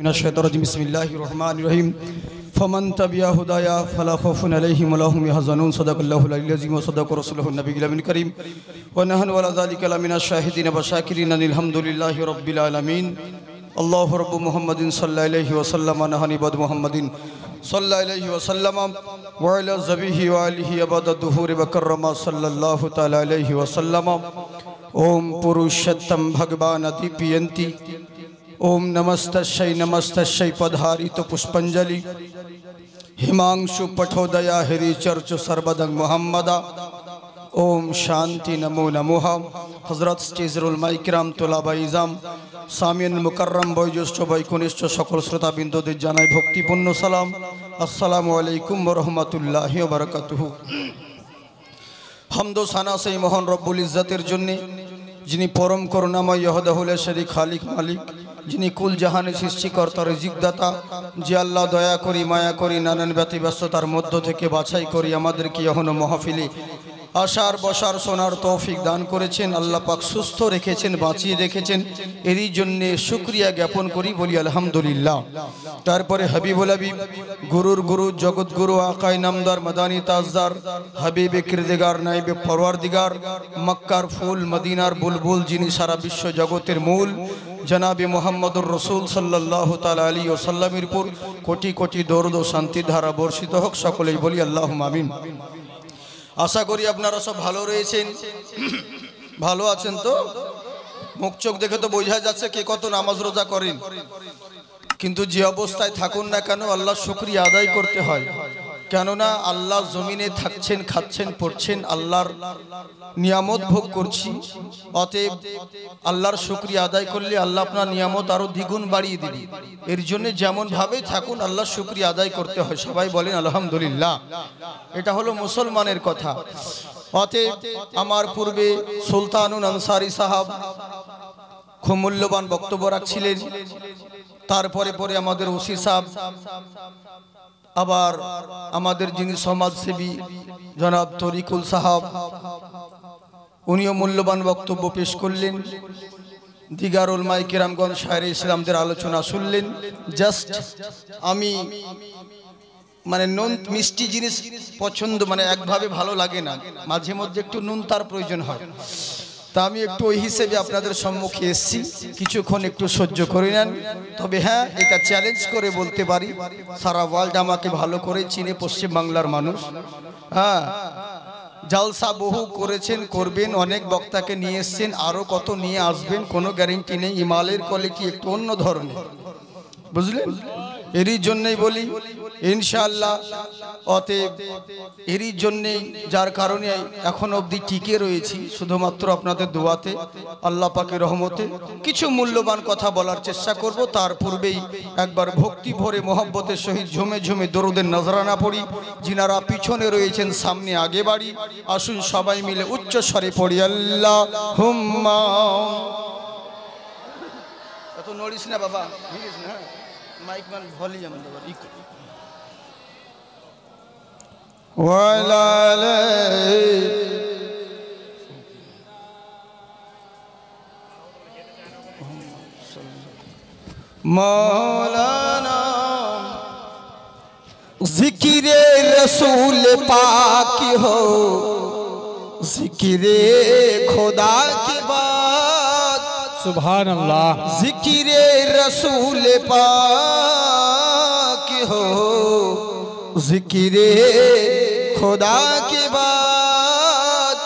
من الشیطر رجیم بسم اللہ الرحمن الرحیم فمن تبیہ ہدایہ فلا خوفن علیہم اللہ ہم یحزنون صدق اللہ علیہ العظیم و صدق رسول نبی علیہ من کریم ونہن ولا ذالک اللہ من الشاہدین بشاکرین ان الحمدللہ رب العالمین اللہ رب محمد صلی اللہ علیہ وسلم نہن عباد محمد صلی اللہ علیہ وسلم وعلی زبیہ وعلیہ عباد دہور بکرما صلی اللہ علیہ وسلم اوم پروشتم بھگبان دی پینتی ওম নমস্তস্যই নমস্তস্যই পধারিত পুষ্পঞ্জলি হিমাংশু পঠোদয়া হিরিচর্চ সর্বদং মোহাম্মদা ওম শান্তি নমো নমোহ হজরত চিজরুল মাইকরাম তোলাবাইজাম সামিন মুকরম বয়োজ্যেষ্ঠ বৈকনিষ্ঠ সকল শ্রোতাবৃন্দদের জানাই ভক্তিপূর্ণ সালাম আসসালামু আলাইকুম রহমতুল্লাহ বারকাতুহু হামদো সানা সেই মোহন রব্বুল ইজ্জাতের জন্যে যিনি পরম করুণাময় ইহদাহুল শরী খালিক মালিক যিনি কুল জাহানের সৃষ্টিকর্তা রিজিকদাতা যে আল্লাহ দয়া করি মায়া করি নানান ব্যতিব্যস্ততার মধ্য থেকে বাছাই করি আমাদেরকে এখনো মহাফিলি আসার বসার শোনার তৌফিক দান করেছেন আল্লাহ পাক সুস্থ রেখেছেন বাঁচিয়ে রেখেছেন এরই জন্যে শুক্রিয়া জ্ঞাপন করি বলি আলহামদুলিল্লাহ তারপরে হাবিবুল হাবিব গুরুর গুরু জগৎগুরু আকাই নামদার মাদানী তাজদার হাবিব কিরদেগার নাইবে ফরওয়ার দিগার মক্কার ফুল মদিনার বুলবুল যিনি সারা বিশ্ব জগতের মূল জনাবি মোহাম্মদুর রসুল সাল্লাহ তাল আলী ও সাল্লামিরপুর কোটি কোটি দরদ ও শান্তি ধারা বর্ষিত হোক সকলেই বলি আল্লাহ মামিন আশা করি আপনারা সব ভালো রয়েছেন ভালো আছেন তো মুখ চোখ দেখে তো বোঝা যাচ্ছে কে কত নামাজ রোজা করেন কিন্তু যে অবস্থায় থাকুন না কেন আল্লাহ শুক্রিয়া আদায় করতে হয় কেননা আল্লাহ জমিনে থাকছেন খাচ্ছেন পড়ছেন আল্লাহর নিয়ামত ভোগ করছি অতএব আল্লাহর শুক্রিয়া আদায় করলে আল্লাহ আপনার নিয়ামত আরও দ্বিগুণ বাড়িয়ে দিবি এর জন্য ভাবে থাকুন আল্লাহ শুক্রিয়া আদায় করতে হয় সবাই বলেন আলহামদুলিল্লাহ এটা হলো মুসলমানের কথা অতএব আমার পূর্বে সুলতানুন আনসারি সাহাব খুব মূল্যবান বক্তব্য রাখছিলেন তারপরে পরে আমাদের ওসি সাহেব আবার আমাদের যিনি সমাজসেবী জনাব তরিকুল সাহাব উনিও মূল্যবান বক্তব্য পেশ করলেন দিগারুল মাইকেরামগঞ্জ শাহরে ইসলামদের আলোচনা শুনলেন জাস্ট আমি মানে নুন মিষ্টি জিনিস পছন্দ মানে একভাবে ভালো লাগে না মাঝে মধ্যে একটু নুন তার প্রয়োজন হয় তা আমি একটু ওই হিসেবে আপনাদের সম্মুখে এসছি কিছুক্ষণ একটু সহ্য করে নেন তবে হ্যাঁ এটা চ্যালেঞ্জ করে বলতে পারি সারা ওয়ার্ল্ড আমাকে ভালো করে চিনে পশ্চিমবাংলার মানুষ হ্যাঁ জালসা বহু করেছেন করবেন অনেক বক্তাকে নিয়ে এসছেন আরও কত নিয়ে আসবেন কোনো গ্যারেন্টি নেই ইমালের কলে কি একটু অন্য ধরনের বুঝলেন এরই জন্যেই বলি ইনশাআল্লাহ অতএব এরই জন্যেই যার কারণে এখন অবধি টিকে রয়েছি শুধুমাত্র আপনাদের দোয়াতে আল্লাহ পাকে রহমতে কিছু মূল্যবান কথা বলার চেষ্টা করব তার পূর্বেই একবার ভক্তি ভরে মহব্বতের সহিত ঝুমে ঝুমে দরুদের নজরানা পড়ি যিনারা পিছনে রয়েছেন সামনে আগে বাড়ি আসুন সবাই মিলে উচ্চ স্বরে পড়ি আল্লাহ হুম্মা এত নড়িস না বাবা مولانا ذکر رسول پاک ہو ذکر خدا کی بات سبحان اللہ ذکر رسول پاک ہو ذکر خدا کے بعد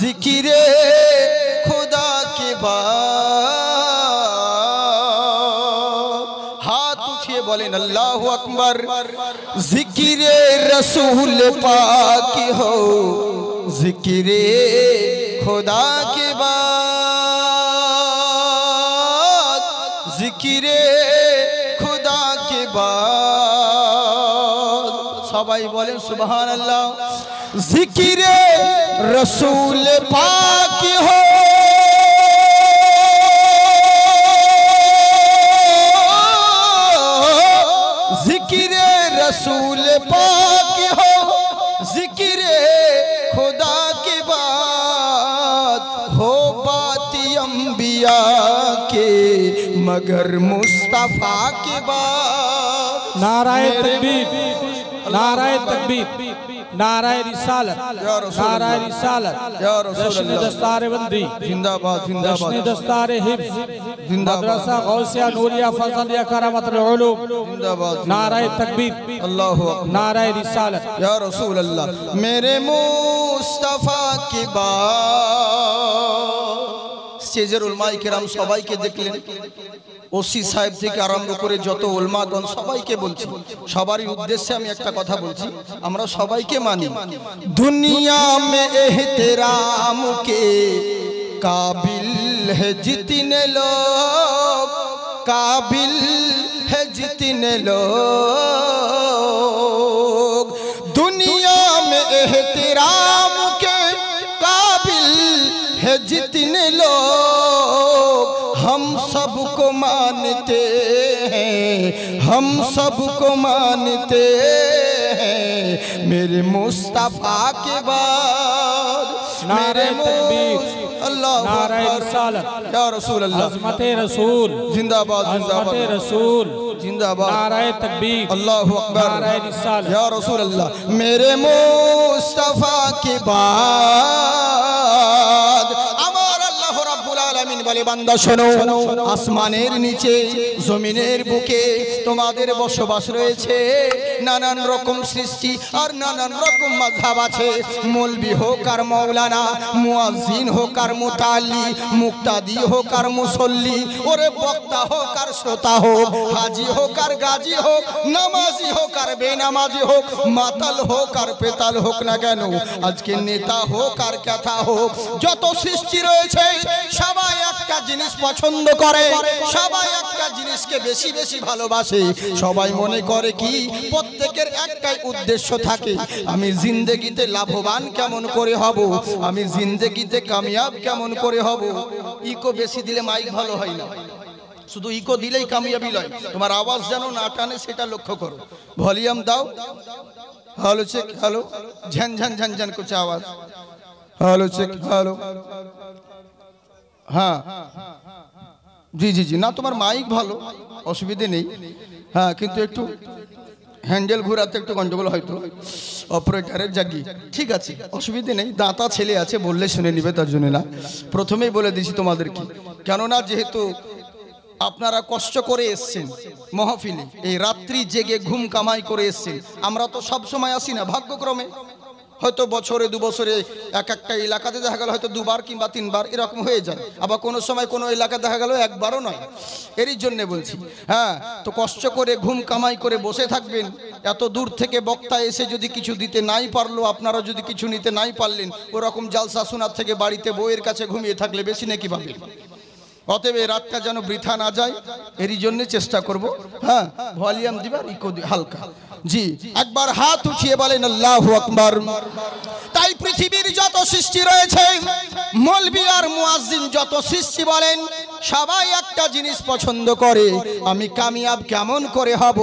ذکر خدا کے بعد ہاتھ اٹھئے بولیں اللہ اکبر ذکر رسول پاک ہو ذکر خدا کے بعد سبائی بولیں سبحان اللہ ذکر رسول پاک ہو ذکر رسول پاک ہو ذکر خدا کے بعد ہو بات انبیاء کے مگر مصطفیٰ کے بعد نعرہ تکبیر نعرہ تکبیر نعرہ رسالت نعرہ رسالت جشن دستار وندی جشن دستار حفظ مدرسہ غوثیہ نوریہ فضل یا کرمت العلوم نعرہ تکبیر نعرہ رسالت یا رسول اللہ میرے مصطفیٰ کی بات سیجر علماء کرام صحبائی کے دیکھ لیں ওসি সাহেব থেকে আরম্ভ করে যত ওলমাগণ সবাইকে বলছি সবারই উদ্দেশ্যে আমি একটা কথা বলছি আমরা সবাইকে মানি দুনিয়া মে এহতেরাম কে কাবিল হে জিতনে লোক কাবিল হে জিতনে লোক দুনিয়া মে এহতেরাম के কাবিল है जितने लोग ہم سب کو مانتے ہیں میرے مصطفیٰ کے بعد میرے تکبیر نعرہ رسالت یا رسول اللہ عظمت رسول زندہ باد عظمت رسول زندہ باد نعرہ تکبیر اللہ اکبر نعرہ رسالت یا رسول اللہ میرے مصطفیٰ کے بعد বলে বান্দা শোনো আসমানের নিচে জমিনের বুকে তোমাদের বসবাস রয়েছে নানান রকম সৃষ্টি আর নানান রকম মাঝাব আছে মলবি হোক আর মৌলানা মুয়াজিন হোক আর মুতালি মুক্তাদি হোক আর মুসল্লি ওরে বক্তা হোক আর শ্রোতা হোক হাজি হোক আর গাজী হোক নামাজি হোক আর বেনামাজি হোক মাতাল হোক আর পেতাল হোক না কেন আজকে নেতা হোক আর কথা হোক যত সৃষ্টি রয়েছে সবাই এক একটা জিনিস পছন্দ করে সবাই একটা জিনিসকে বেশি বেশি ভালোবাসে সবাই মনে করে কি প্রত্যেকের একটাই উদ্দেশ্য থাকে আমি জিন্দেগিতে লাভবান কেমন করে হব আমি জিন্দেগিতে কামিয়াব কেমন করে হব ইকো বেশি দিলে মাইক ভালো হয় না শুধু ইকো দিলেই কামিয়াবি লয় তোমার আওয়াজ যেন না টানে সেটা লক্ষ্য করো ভলিউম দাও হ্যালো চেক হ্যালো ঝ্যান ঝ্যান ঝ্যান ঝ্যান করছে আওয়াজ হ্যালো চেক হ্যালো হ্যাঁ জি জি জি না তোমার মাইক ভালো অসুবিধে নেই হ্যাঁ কিন্তু একটু হ্যান্ডেল ঘুরাতে একটু গন্ডগোল হয়তো অপারেটারের জাগি ঠিক আছে অসুবিধে নেই দাঁতা ছেলে আছে বললে শুনে নিবে তার জন্য না প্রথমেই বলে দিছি তোমাদেরকে কেননা যেহেতু আপনারা কষ্ট করে এসছেন মহফিলে এই রাত্রি জেগে ঘুম কামাই করে এসছেন আমরা তো সব সময় আসি না ভাগ্যক্রমে হয়তো বছরে দু বছরে এক একটা এলাকাতে দেখা গেল হয়তো দুবার কিংবা তিনবার এরকম হয়ে যায় আবার কোনো সময় কোনো এলাকা দেখা গেল একবারও নয় এরই জন্যে বলছি হ্যাঁ তো কষ্ট করে ঘুম কামাই করে বসে থাকবেন এত দূর থেকে বক্তা এসে যদি কিছু দিতে নাই পারলো আপনারা যদি কিছু নিতে নাই পারলেন ওরকম জালসা শোনার থেকে বাড়িতে বইয়ের কাছে ঘুমিয়ে থাকলে বেশি নাকি পাবেন অতএব এই রাতটা যেন বৃথা না যায় এরই জন্য চেষ্টা করব হ্যাঁ ভলিউম দিবার ইকো হালকা জি একবার হাত উঠিয়ে বলেন আল্লাহু আকবার তাই পৃথিবীর যত সৃষ্টি রয়েছে মলবি আর মুয়াজ্জিন যত সৃষ্টি বলেন সবাই একটা জিনিস পছন্দ করে আমি কামিয়াব কেমন করে হব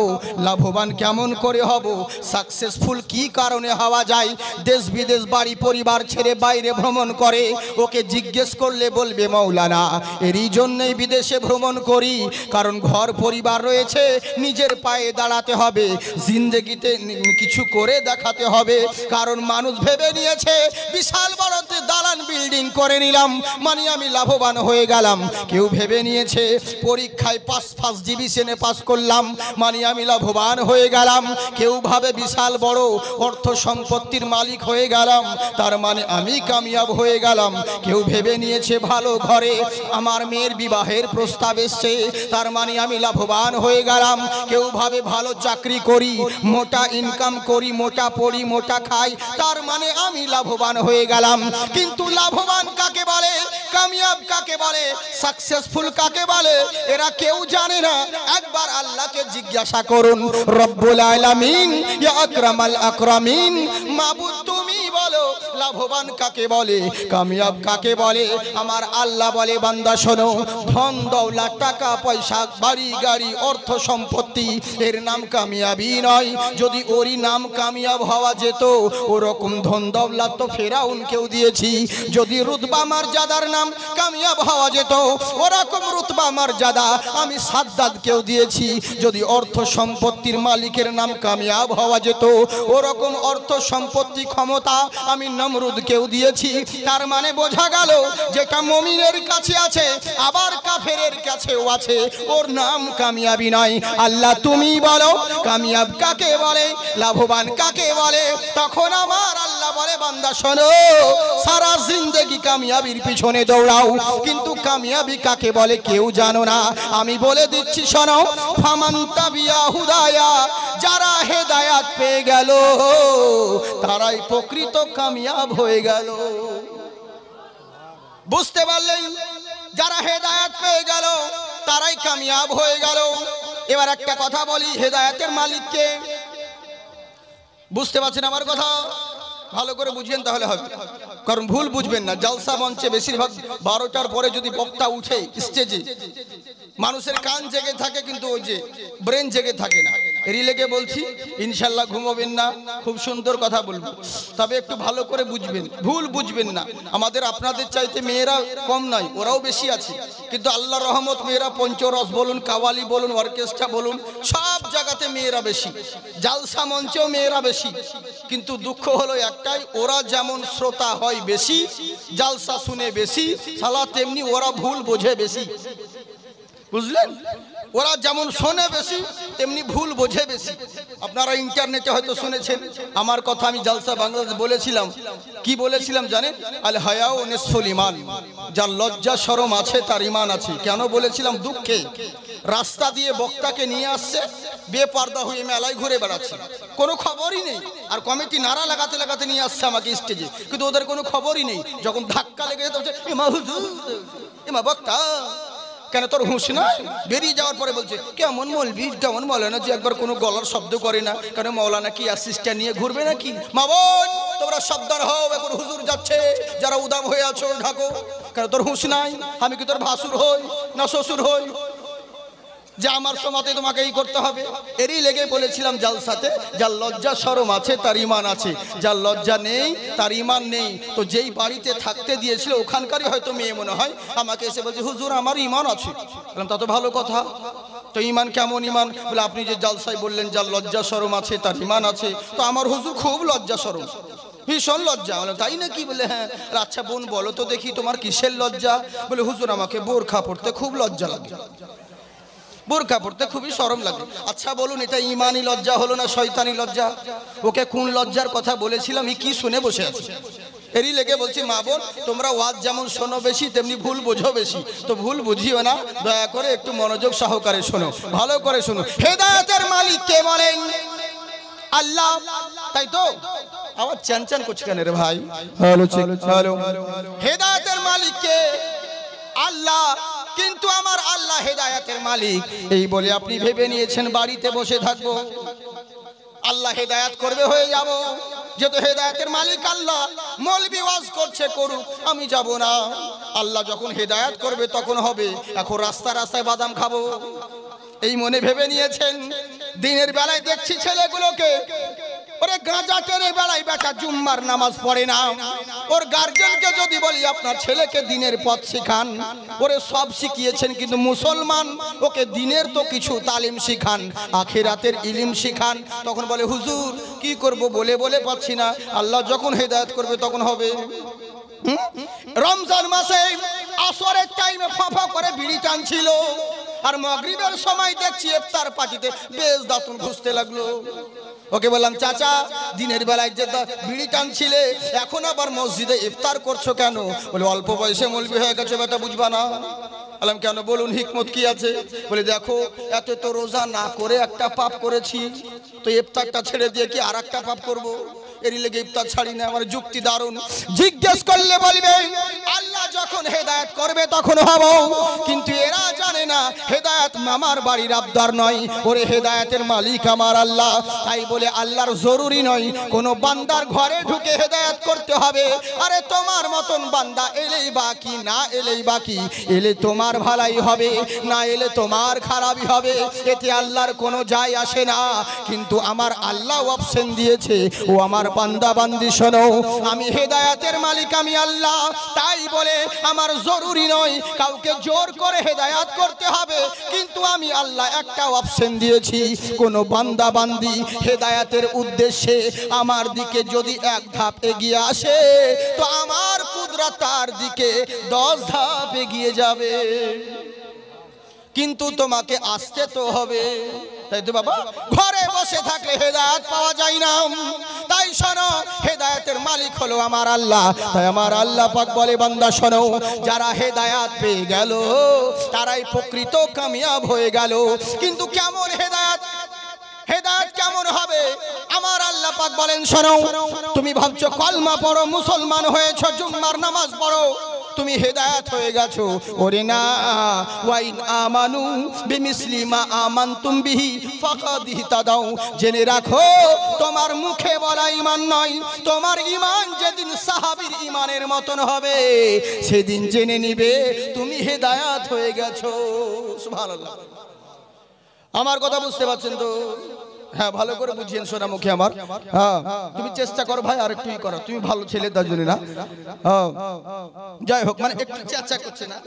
লাভবান কেমন করে হব সাকসেসফুল কি কারণে হওয়া যায় দেশ বিদেশ বাড়ি পরিবার ছেড়ে বাইরে ভ্রমণ করে ওকে জিজ্ঞেস করলে বলবে মাওলানা এরই জন্যই বিদেশে ভ্রমণ করি কারণ ঘর পরিবার রয়েছে নিজের পায়ে দাঁড়াতে হবে জিন্দগিতে কিছু করে দেখাতে হবে কারণ মানুষ ভেবে নিয়েছে বিশাল বড় দালান বিল্ডিং করে নিলাম মানে আমি লাভবান হয়ে গেলাম কেউ ভেবে নিয়েছে পরীক্ষায় পাস পাস ডিভিশনে পাস করলাম মানে আমি লাভবান হয়ে গেলাম কেউ ভাবে বিশাল বড় অর্থ সম্পত্তির মালিক হয়ে গেলাম তার মানে আমি কামিয়াব হয়ে গেলাম কেউ ভেবে নিয়েছে ভালো ঘরে আমার মেয়ে মেয়ের বিবাহের প্রস্তাব এসছে তার মানে আমি লাভবান হয়ে গেলাম কেউ ভাবে ভালো চাকরি করি মোটা ইনকাম করি মোটা পড়ি মোটা খাই তার মানে আমি লাভবান হয়ে গেলাম কিন্তু লাভবান কাকে বলে কামিয়াব কাকে বলে সাকসেসফুল কাকে বলে এরা কেউ জানে না একবার আল্লাহকে জিজ্ঞাসা করুন রব্বুল আলামিন ইয়া আকরামাল আকরামিন মাবুদ তুমি বলো লাভবান কাকে বলে কামিয়াব কাকে বলে আমার আল্লাহ বলে বান্দা শোনো ধন দৌলা টাকা পয়সা বাড়ি গাড়ি অর্থ সম্পত্তি এর নাম কামিয়াবি নয় যদি ওরই নাম কামিয়াব হওয়া যেত ওরকম ধন দৌলা তো কেউ দিয়েছি যদি রুতবা মারজাদার নাম কামিয়াব হওয়া যেত ওরকম রুতবা মারজাদা আমি সাদ্দাদ কেউ দিয়েছি যদি অর্থ সম্পত্তির মালিকের নাম কামিয়াব হওয়া যেত ওরকম অর্থ সম্পত্তি ক্ষমতা আমি নাম কেউ দিয়েছি তার মানে বোঝা গেল যেটা মমিনের কাছে আছে আবার কাফের কাছেও আছে ওর নাম কামিয়াবি নাই আল্লাহ তুমি বলো কামিয়াব কাকে বলে লাভবান কাকে বলে তখন আমার আল্লাহ বলে বান্দা শোনো সারা জিন্দগি কামিয়াবির পিছনে দৌড়াও কিন্তু কামিয়াবি কাকে বলে কেউ জানো না আমি বলে দিচ্ছি শোনো ফামান্তা বিয়া হুদায়া যারা হেদায়াত পেয়ে গেল তারাই প্রকৃত কামিয়াব কামিয়াব হয়ে গেল বুঝতে পারলেন যারা হেদায়াত পেয়ে গেল তারাই কামিয়াব হয়ে গেল এবার একটা কথা বলি হেদায়াতের মালিককে বুঝতে পারছেন আমার কথা ভালো করে বুঝবেন তাহলে হবে কারণ ভুল বুঝবেন না জলসা মঞ্চে বেশিরভাগ বারোটার পরে যদি বক্তা উঠে স্টেজে মানুষের কান জেগে থাকে কিন্তু ওই যে ব্রেন জেগে থাকে না লেগে বলছি ইনশাল্লাহ ঘুমোবেন না খুব সুন্দর কথা বলবো তবে একটু ভালো করে বুঝবেন ভুল বুঝবেন না আমাদের আপনাদের চাইতে মেয়েরা কম নয় ওরাও বেশি আছে কিন্তু আল্লাহ রহমত মেয়েরা পঞ্চরস বলুন কাওয়ালি বলুন অর্কেস্ট্রা বলুন সব জায়গাতে মেয়েরা বেশি জালসা মঞ্চেও মেয়েরা বেশি কিন্তু দুঃখ হলো একটাই ওরা যেমন শ্রোতা হয় বেশি জালসা শুনে বেশি সালা তেমনি ওরা ভুল বোঝে বেশি বুঝলেন ওরা যেমন শোনে বেশি তেমনি ভুল বোঝে বেশি আপনারা ইন্টারনেটে হয়তো শুনেছেন আমার কথা আমি জালসা বাংলাদেশ বলেছিলাম কি বলেছিলাম জানেন আল ও নেসফুল ইমান যার লজ্জা সরম আছে তার ইমান আছে কেন বলেছিলাম দুঃখে রাস্তা দিয়ে বক্তাকে নিয়ে আসছে বেপর্দা হয়ে মেলায় ঘুরে বেড়াচ্ছে কোনো খবরই নেই আর কমিটি নারা লাগাতে লাগাতে নিয়ে আসছে আমাকে স্টেজে কিন্তু ওদের কোনো খবরই নেই যখন ধাক্কা লেগে যেতে হচ্ছে এমা হুজুর এমা বক্তা কেন তোর হুঁশ নাই বেরিয়ে যাওয়ার পরে বলছে কেমন মলবি কেমন মৌলানা যে একবার কোনো গলার শব্দ করে না কেন মৌলানা কি অ্যাসিস্টটা নিয়ে ঘুরবে নাকি মা বোন তোমরা সাবধান হও এখন হুজুর যাচ্ছে যারা উদাম হয়ে আছো ঢাকো কেন তোর হুঁশ নাই আমি কি তোর ভাসুর হই না শ্বশুর হই যে আমার সমাতে তোমাকে এই করতে হবে এরই লেগে বলেছিলাম জালসাতে যার লজ্জা সরম আছে তার ইমান আছে যার লজ্জা নেই তার ইমান নেই তো যেই বাড়িতে থাকতে দিয়েছিল ওখানকারই হয়তো মেয়ে মনে হয় আমাকে এসে বলছে হুজুর আমার ইমান আছে বললাম তা তো ভালো কথা তো ইমান কেমন ইমান বলে আপনি যে জালসায় বললেন যার লজ্জা সরম আছে তার ইমান আছে তো আমার হুজুর খুব লজ্জা সরম ভীষণ লজ্জা বলে তাই নাকি বলে হ্যাঁ আচ্ছা বোন বলো তো দেখি তোমার কিসের লজ্জা বলে হুজুর আমাকে বোরখা পড়তে খুব লজ্জা লাগে বোরকা পড়তে খুবই সরম লাগে আচ্ছা বলুন এটা ইমানি লজ্জা হলো না শয়তানি লজ্জা ওকে কোন লজ্জার কথা বলেছিলাম ই কি শুনে বসে আছে এরই লেগে বলছি মা বোন তোমরা ওয়াজ যেমন শোনো বেশি তেমনি ভুল বোঝো বেশি তো ভুল বুঝিও না দয়া করে একটু মনোযোগ সহকারে শোনো ভালো করে শোনো হেদায়তের মালিক কে বলেন আল্লাহ তাই তো আবার চ্যান চ্যান করছে কেন রে ভাই হ্যালো হ্যালো হেদায়তের মালিক কে আল্লাহ কিন্তু আমার আল্লাহ হেদায়াতের মালিক এই বলে আপনি ভেবে নিয়েছেন বাড়িতে বসে থাকবো আল্লাহ হেদায়াত করবে হয়ে যাব যেহেতু হেদায়াতের মালিক আল্লাহ মলবি ওয়াজ করছে করুক আমি যাব না আল্লাহ যখন হেদায়াত করবে তখন হবে এখন রাস্তা রাস্তায় বাদাম খাবো এই মনে ভেবে নিয়েছেন দিনের বেলায় দেখছি ছেলেগুলোকে ওরে গাঁজা টেনে বেলায় বেটা জুম্মার নামাজ পড়ে না ওর গার্জেনকে যদি বলি আপনার ছেলেকে দিনের পথ শিখান ওরে সব শিখিয়েছেন কিন্তু মুসলমান ওকে দিনের তো কিছু তালিম শিখান আখিরাতের ইলিম শিখান তখন বলে হুজুর কি করব বলে বলে পাচ্ছি না আল্লাহ যখন হেদায়ত করবে তখন হবে রমজান মাসে আসরের টাইমে ফাঁফা করে বিড়ি টানছিল আর মগরিবের সময় দেখছি এফতার পার্টিতে বেশ দাঁতন ঘুষতে লাগলো ওকে বললাম চাচা দিনের বেলায় যে বিড়ি টানছিলে এখন আবার মসজিদে ইফতার করছো কেন বলে অল্প বয়সে মলবি হয়ে গেছে বেটা বুঝবা না আলাম কেন বলুন হিকমত কি আছে বলে দেখো এত তো রোজা না করে একটা পাপ করেছি তো ইফতারটা ছেড়ে দিয়ে কি আর একটা পাপ করবো এরই লেগে ইফতার ছাড়ি না আমার যুক্তি দারুন জিজ্ঞেস করলে বলবে আল্লাহ যখন হেদায়ত করবে তখন হব কিন্তু এরা জানে না হেদায়ত মামার বাড়ির আবদার নয় ওরে হেদায়তের মালিক আমার আল্লাহ তাই বলে আল্লাহর জরুরি নয় কোন বান্দার ঘরে ঢুকে হেদায়ত করতে হবে আরে তোমার মতন বান্দা এলেই বাকি না এলেই বাকি এলে তোমার তোমার ভালাই হবে না এলে তোমার খারাপই হবে এতে আল্লাহর কোনো যায় আসে না কিন্তু আমার আল্লাহ অপশন দিয়েছে ও আমার বান্দা বান্দি শোনো আমি হেদায়াতের মালিক আমি আল্লাহ তাই বলে আমার জরুরি নয় কাউকে জোর করে হেদায়াত করতে হবে কিন্তু আমি আল্লাহ একটা অপশন দিয়েছি কোনো বান্দা বান্দি হেদায়াতের উদ্দেশ্যে আমার দিকে যদি এক ধাপ এগিয়ে আসে তো আমার কুদরা তার দিকে দশ ধাপ এগিয়ে যাবে কিন্তু তোমাকে আসতে তো হবে তাই তো বাবা ঘরে বসে থাকলে হেদায়ত পাওয়া যায় না তাই শোনো হেদায়তের মালিক হলো আমার আল্লাহ তাই আমার আল্লাহ পাক বলে বান্দা শোনো যারা হেদায়াত পেয়ে গেল তারাই প্রকৃত কামিয়াব হয়ে গেল কিন্তু কেমন হেদায়াত হেদায়ত কেমন হবে আমার আল্লাহ পাক বলেন শোনো তুমি ভাবছো কলমা পড়ো মুসলমান হয়েছ জুম্মার নামাজ পড়ো তুমি হেদায়াত হয়ে গেছো ওরে না ওয়াইন আমানু বিমিসলিমা আমানতুম বিহি ফাকাদ হিতাদাও জেনে রাখো তোমার মুখে বলা ঈমান নয় তোমার ঈমান যেদিন সাহাবীর ঈমানের মতন হবে সেদিন জেনে নিবে তুমি হেদায়াত হয়ে গেছো সুবহানাল্লাহ আমার কথা বুঝতে পারছেন তো হ্যাঁ ভালো করে বুঝিয়েন সোনা মুখে আমার হ্যাঁ তুমি চেষ্টা করো ভাই আর একটুই করো তুমি ভালো ছেলে তার জন্য না হ্যাঁ, যাই হোক মানে একটু চেষ্টা করছে না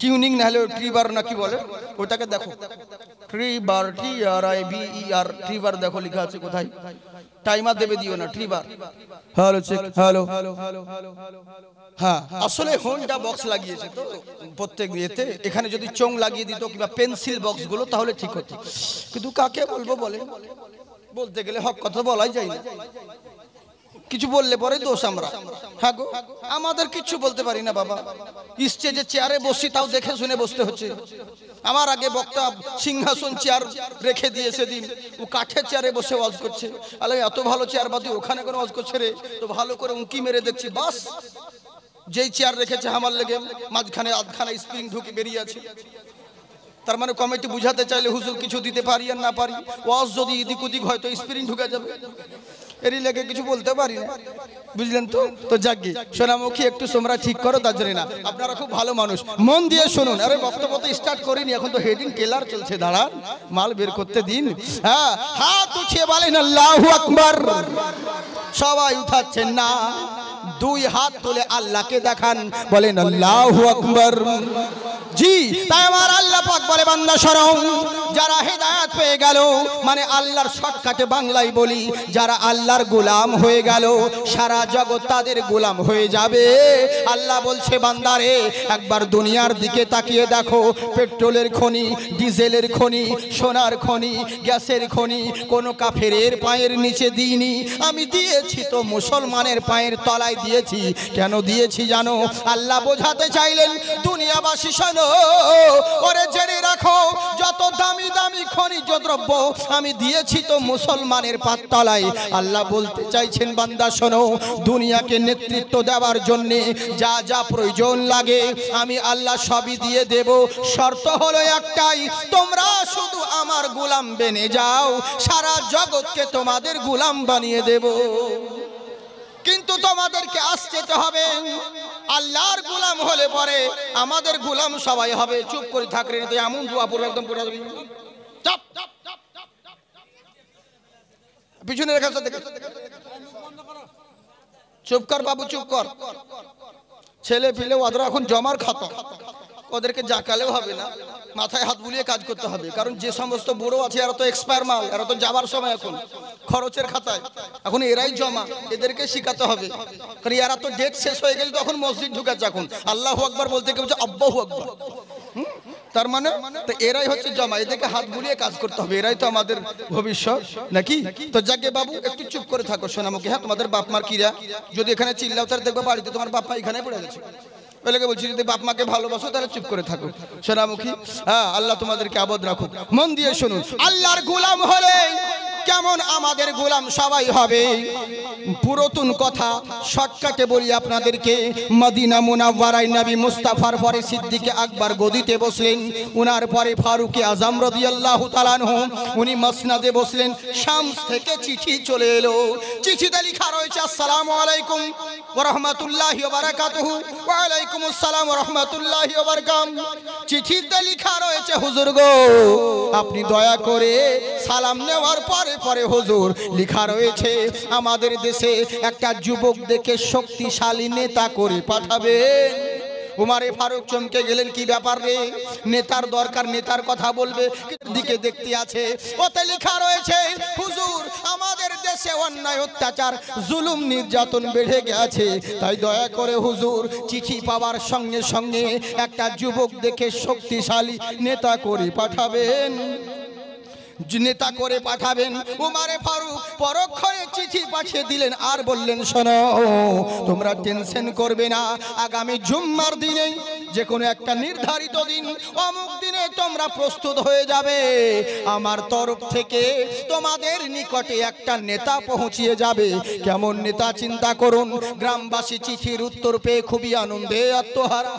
টিউনিং না হলে ট্রিবার না কি বলে ওটাকে দেখো ট্রিবার টি আর আই বি ই আর ট্রিবার দেখো লেখা আছে কোথায় টাইমার দেবে দিও না ট্রিবার hello check hello hello hello hello হ্যাঁ, হ্যাঁ আসলে হোন্ডা বক্স লাগিয়েছে তো প্রত্যেক ইয়েতে এখানে যদি চোং লাগিয়ে দিত কিংবা পেন্সিল বক্সগুলো তাহলে ঠিক হতো কিন্তু কাকে বলবো বলে বলতে গেলে হক কথা বলাই যায় না কিছু বললে পরে দোষ আমরা হ্যাঁ গো আমাদের কিচ্ছু বলতে পারি না বাবা স্টেজে চেয়ারে বসি তাও দেখে শুনে বসতে হচ্ছে আমার আগে বক্তা সিংহাসন চেয়ার রেখে দিয়ে সেদিন ও কাঠের চেয়ারে বসে ওয়াজ করছে আলে এত ভালো চেয়ার বাদু ওখানে কোনো ওয়াজ করছে রে তো ভালো করে উঁকি মেরে দেখছি বাস যেই চেয়ার রেখেছে আমার লেগে মাঝখানে আধখানা স্প্রিং ঢুকে বেরিয়ে আছে তার মানে কমিটি বুঝাতে চাইলে হুজুর কিছু দিতে পারি আর না পারি ওয়াজ যদি ইদিক উদিক হয় তো স্প্রিং ঢুকে যাবে এরই লেগে কিছু বলতে পারি না বুঝলেন তো তো যাকি সোনামুখী একটু তোমরা ঠিক করো তার জন্য না আপনারা খুব ভালো মানুষ মন দিয়ে শুনুন আরে বক্তব্য তো স্টার্ট করিনি এখন তো হেডিং কেলার চলছে দাঁড়ান মাল বের করতে দিন হ্যাঁ হাত উঠিয়ে বলেন আল্লাহু আকবার সবাই উঠাচ্ছেন না দুই হাত তুলে আল্লাহকে দেখান বলেন আল্লাহু আকবার জি তাই আমার আল্লাহ পাক বলে বান্দা সরম যারা হেদায়াত পেয়ে গেল মানে আল্লাহর শর্টকাটে বাংলায় বলি যারা আল্লাহ আল্লাহর গোলাম হয়ে গেল সারা জগৎ তাদের গোলাম হয়ে যাবে আল্লাহ বলছে বান্দারে একবার দুনিয়ার দিকে তাকিয়ে দেখো পেট্রোলের খনি ডিজেলের খনি সোনার খনি গ্যাসের খনি কোনো কাফের পায়ের নিচে দিইনি আমি দিয়েছি তো মুসলমানের পায়ের তলায় দিয়েছি কেন দিয়েছি জানো আল্লাহ বোঝাতে চাইলেন দুনিয়াবাসী শোনো ওরে জেনে রাখো যত দামি দামি খনিজ দ্রব্য আমি দিয়েছি তো মুসলমানের পাততলায় আল্লাহ আল্লাহ বলতে চাইছেন বান্দা শোনো দুনিয়াকে নেতৃত্ব দেওয়ার জন্য যা যা প্রয়োজন লাগে আমি আল্লাহ সবই দিয়ে দেব শর্ত হলো একটাই তোমরা শুধু আমার গোলাম বেনে যাও সারা জগৎকে তোমাদের গোলাম বানিয়ে দেব কিন্তু তোমাদেরকে আসতে হবে আল্লাহর গোলাম হলে পরে আমাদের গোলাম সবাই হবে চুপ করে থাকলে এমন দোয়া পূর্ব একদম পড়ে যাবে চাপ পিছনে রেখা চুপ কর বাবু চুপ কর ছেলে পিলে ওদের এখন জমার খাত ওদেরকে জাকালেও হবে না মাথায় হাত বুলিয়ে কাজ করতে হবে কারণ যে সমস্ত বুড়ো আছে এরা তো এক্সপায়ার মাল এরা তো যাবার সময় এখন খরচের খাতায় এখন এরাই জমা এদেরকে শিখাতে হবে কারণ এরা তো ডেট শেষ হয়ে গেছে তখন মসজিদ ঢুকেছে এখন আল্লাহ আকবর বলতে কেউ আব্বাহু আকবর তার মানে এরাই হচ্ছে জমা এদেরকে হাত বুলিয়ে কাজ করতে হবে এরাই তো আমাদের ভবিষ্যৎ নাকি তো যাকে বাবু একটু চুপ করে থাকো সোনামুখী হ্যাঁ তোমাদের বাপ মার কিরা যদি এখানে চিল্লাও তাহলে দেখবে বাড়িতে তোমার বাপ্পা এখানে পড়ে গেছে ওইটাকে বলছি যদি বাপ মাকে ভালোবাসো তাহলে চুপ করে থাকো সোনামুখী হ্যাঁ আল্লাহ তোমাদেরকে আবদ রাখুক মন দিয়ে শুনুন আল্লাহর গোলাম হলে কেমন আমাদের গোলাম সবাই হবে পুরাতন কথা শর্টকাটে বলি আপনাদেরকে মদিনা মুনাব্বারাই নবী মুস্তাফার পরে সিদ্দিকে আকবর গদিতে বসলেন উনার পরে ফারুকে আজম রদিয়াল্লাহ তালানহ উনি মসনাদে বসলেন শামস থেকে চিঠি চলে এলো চিঠিতে লেখা রয়েছে আসসালামু আলাইকুম রহমতুল্লাহ বারাকাতুহু ওয়ালাইকুম আসসালাম রহমতুল্লাহ বারকাম চিঠিতে লেখা রয়েছে হুজুর গো আপনি দয়া করে সালাম নেওয়ার পরে তারপরে হুজুর লেখা রয়েছে আমাদের দেশে একটা যুবক দেখে শক্তিশালী নেতা করে পাঠাবে উমারে ফারুক চমকে গেলেন কি ব্যাপার রে নেতার দরকার নেতার কথা বলবে দিকে দেখতে আছে ওতে লেখা রয়েছে হুজুর আমাদের দেশে অন্যায় অত্যাচার জুলুম নির্যাতন বেড়ে গেছে তাই দয়া করে হুজুর চিঠি পাওয়ার সঙ্গে সঙ্গে একটা যুবক দেখে শক্তিশালী নেতা করে পাঠাবেন নেতা করে পাঠাবেন উমারে ফারুক পরক্ষণে চিঠি পাঠিয়ে দিলেন আর বললেন শোনো তোমরা টেনশন করবে না আগামী জুম্মার দিনে যে কোনো একটা নির্ধারিত দিন অমুক দিনে তোমরা প্রস্তুত হয়ে যাবে আমার তরফ থেকে তোমাদের নিকটে একটা নেতা পৌঁছিয়ে যাবে কেমন নেতা চিন্তা করুন গ্রামবাসী চিঠির উত্তর পেয়ে খুবই আনন্দে আত্মহারা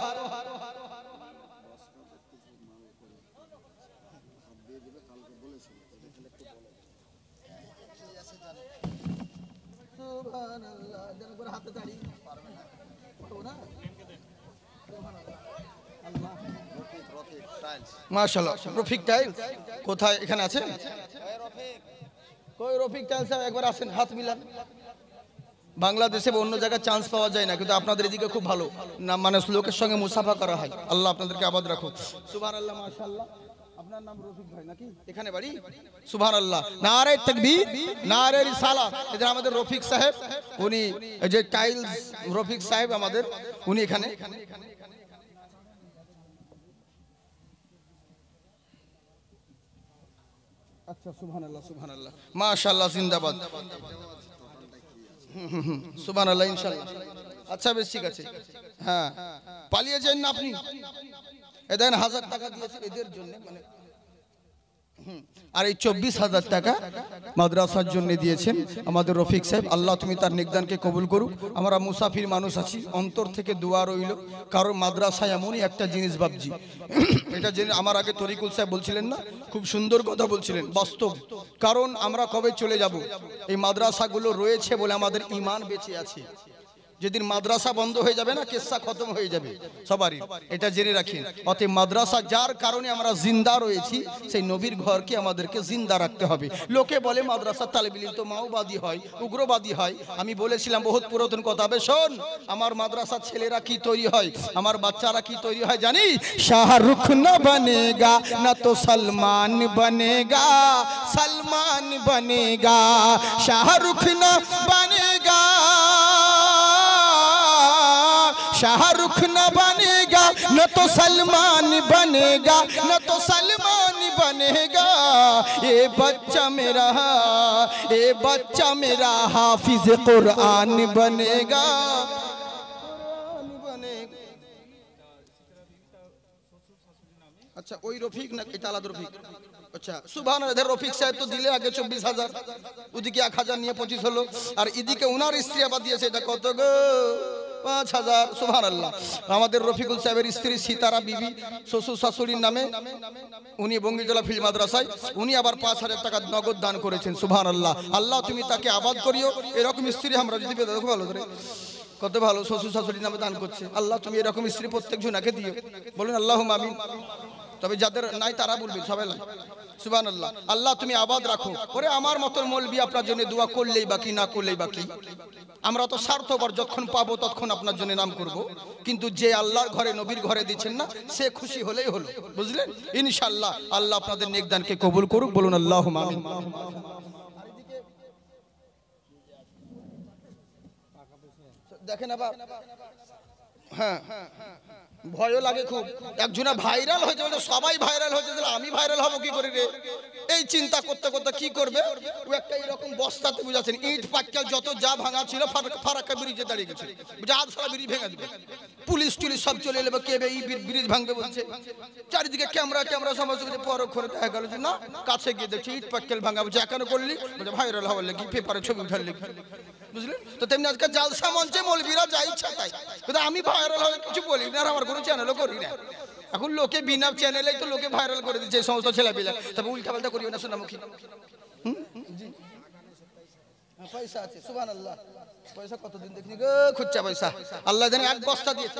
মাশাল্লাহ রফিক কোথায় এখানে আছেন রফিক সাহেব একবার আসেন হাত বাংলাদেশে অন্য জায়গায় চান্স পাওয়া যায় না কিন্তু আপনাদের এদিকে খুব ভালো মানে লোকের সঙ্গে মুসাফা করা হয় আল্লাহ আপনাদেরকে আবাদ রাখো সুবাহ রফিক আমাদের রফিক সাহেব উনি যে টাইলস রফিক সাহেব আমাদের উনি এখানে আচ্ছা সুবহান আল্লাহ সুবহান আল্লাহ আল্লাহ ইনশাল্লাহ আচ্ছা বেশ ঠিক আছে হ্যাঁ পালিয়ে যান না আপনি এ দেখেন হাজার টাকা দিয়েছে এদের জন্য মানে আর এই চব্বিশ হাজার টাকা মাদ্রাসার জন্য দিয়েছেন আমাদের রফিক সাহেব আল্লাহ তুমি তার নিগদানকে কবুল করুক আমরা মুসাফির মানুষ আছি অন্তর থেকে দোয়া রইল কারণ মাদ্রাসায় এমনই একটা জিনিস ভাবছি এটা জেনে আমার আগে তরিকুল সাহেব বলছিলেন না খুব সুন্দর কথা বলছিলেন বাস্তব কারণ আমরা কবে চলে যাব এই মাদ্রাসাগুলো রয়েছে বলে আমাদের ইমান বেঁচে আছে যেদিন মাদ্রাসা বন্ধ হয়ে যাবে না কেসা খতম হয়ে যাবে সবারই এটা জেনে রাখেন অতএব মাদ্রাসা যার কারণে আমরা জিন্দা রয়েছি সেই নবীর ঘরকে আমাদেরকে জিন্দা রাখতে হবে লোকে বলে মাদ্রাসা তালেবিলিম তো মাওবাদী হয় উগ্রবাদী হয় আমি বলেছিলাম বহুত পুরাতন কথা হবে শোন আমার মাদ্রাসা ছেলেরা কি তৈরি হয় আমার বাচ্চারা কি তৈরি হয় জানি শাহরুখ না বনেগা না তো সলমান বনেগা সলমান বনেগা শাহরুখ না বনেগা شاہ رخ نہ بنے گا نہ تو سلمان بنے گا نہ تو سلمان بنے گا اے بچہ میرا اے بچہ میرا حافظ قرآن بنے گا اچھا اوئی رفیق نہ اٹالہ رفیق আচ্ছা, রফিক সাহেব তো দিলে আগে চব্বিশ হাজার ওদিকে এক হাজার নিয়ে পঁচিশ হলো আর এদিকে উনার দিয়েছে কত গো পাঁচ হাজার আল্লাহ আমাদের রফিকুল সাহেবের স্ত্রী সীতারা বিবি শ্বশুর শাশুড়ির নামে উনি বঙ্গিজলা ফিল মাদ্রাসায় উনি আবার পাঁচ হাজার টাকা নগদ দান করেছেন সুভান আল্লাহ আল্লাহ তুমি তাকে আবাদ করিও এরকম স্ত্রী আমরা যদি পেতে ভালো করে কত ভালো শ্বশুর শাশুড়ির নামে দান করছে আল্লাহ তুমি এরকম স্ত্রী প্রত্যেক জনাকে দিও বলুন আল্লাহ মামিন তবে যাদের নাই তারা বলবে সবাই সুবান আল্লাহ তুমি আবাদ রাখো ওরে আমার মতন মলবি আপনার জন্য দোয়া করলেই বাকি না করলেই বাকি আমরা তো স্বার্থপর যখন পাবো তখন আপনার জন্য নাম করব। কিন্তু যে আল্লাহর ঘরে নবীর ঘরে দিচ্ছেন না সে খুশি হলেই হলো বুঝলেন ইনশাল্লাহ আল্লাহ আপনাদের নেকদানকে কবুল করুক বলুন আল্লাহ দেখেন আবার হ্যাঁ হ্যাঁ হ্যাঁ ভয়ও লাগে খুব একজনে ভাইরাল হয়েছে যাবে সবাই ভাইরাল হয়েছে যাবে আমি ভাইরাল হবো কি করে রে এই চিন্তা করতে করতে কি করবে ও একটা এরকম বস্তাতে বুঝাচ্ছেন ইট পাটকেল যত যা ভাঙা ছিল ফারাক্কা ব্রিজে দাঁড়িয়ে গেছে যা সারা ব্রিজ ভেঙে দিবে পুলিশ টুলিশ সব চলে এলো কে এই ব্রিজ ভাঙবে বলছে চারিদিকে ক্যামেরা ক্যামেরা সমস্ত কিছু পরক্ষণে দেখা গেল যে না কাছে গিয়ে দেখছি ইট পাটকেল ভাঙা বলছে কেন করলি বলছে ভাইরাল হওয়ার লেগে পেপারে ছবি উঠার লেগে বুঝলেন তো তেমনি আজকে জালসা মঞ্চে মলবিরা যা ইচ্ছা তাই আমি ভাইরাল হয়ে কিছু বলি না আমার কোনো চ্যানেলও করি না এখন লোকে বিনা চ্যানেলে তো লোকে ভাইরাল করে দিচ্ছে সমস্ত ছেলেপিলা তবে উল্টা পাল্টা করিও না সোনামুখী হ্যাঁ, পয়সা আছে সুবান আল্লাহ পয়সা কতদিন দেখিনি গো খুচ্চা পয়সা আল্লাহ জানি এক বস্তা দিয়েছে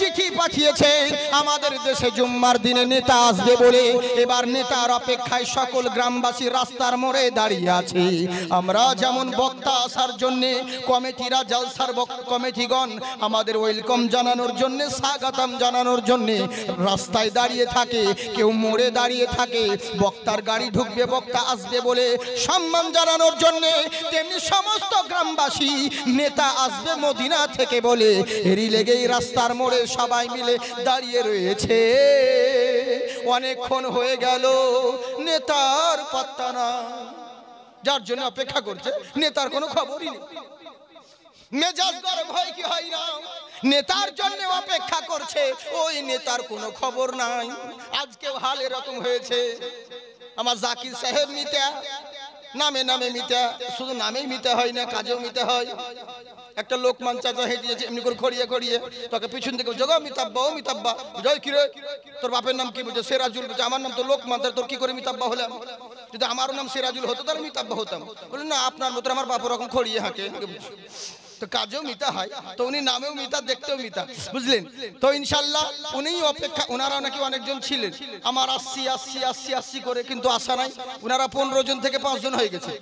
চিঠি পাঠিয়েছেন আমাদের দেশে জুম্মার দিনে নেতা আসবে বলে এবার নেতার অপেক্ষায় সকল গ্রামবাসী রাস্তার মোড়ে দাঁড়িয়ে আছি আমরা যেমন বক্তা আসার জন্যে কমিটিরা জালসার কমিটিগণ আমাদের ওয়েলকাম জানানোর জন্যে স্বাগতম জানানোর জন্যে রাস্তায় দাঁড়িয়ে থাকে কেউ মোড়ে দাঁড়িয়ে থাকে বক্তার গাড়ি ঢুকবে বক্তা আসবে বলে সম্মান জানানোর জন্যে তেমনি সমস্ত গ্রামবাসী নেতা আসবে মদিনা থেকে বলে এরি লেগেই রাস্তার মোড়ে সবাই মিলে দাঁড়িয়ে রয়েছে অনেকক্ষণ হয়ে গেল নেতার পাত্তা না যার জন্য অপেক্ষা করছে নেতার কোনো খবরই নেই মেজাজ গরম হয় কি হয় না নেতার জন্য অপেক্ষা করছে ওই নেতার কোনো খবর নাই আজকে হাল এরকম হয়েছে আমার জাকির সাহেব মিতা নামে নামে মিতা শুধু নামেই মিতা হয় না কাজেও মিতা হয় একটা লোক মান চাচা হেঁটে যাচ্ছে এমনি করে খড়িয়ে খড়িয়ে তোকে পিছন থেকে জগো মিতাব্বা ও মিতাব্বা জয় রে তোর বাপের নাম কি বলছে সেরাজুল বলছে আমার নাম তো লোক মান তোর কি করে মিতাব্বা হলাম যদি আমার নাম সেরাজুল হতো তাহলে মিতাব্বা হতাম বলে না আপনার মতো আমার বাপ ওরকম খড়িয়ে হাঁকে তো কাজেও মিতা হয় তো উনি নামেও মিতা দেখতেও মিতা বুঝলেন তো ইনশাল্লাহ উনিই অপেক্ষা ওনারা নাকি অনেকজন ছিলেন আমার আসছি আসছি আসছি আসছি করে কিন্তু আসা নাই ওনারা পনেরো জন থেকে পাঁচজন হয়ে গেছে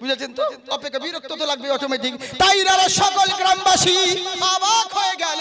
বুঝেছেন তো অপেক্ষা বিরক্ত তো লাগবে অটোমেটিক তাই তারা সকল গ্রামবাসী অবাক হয়ে গেল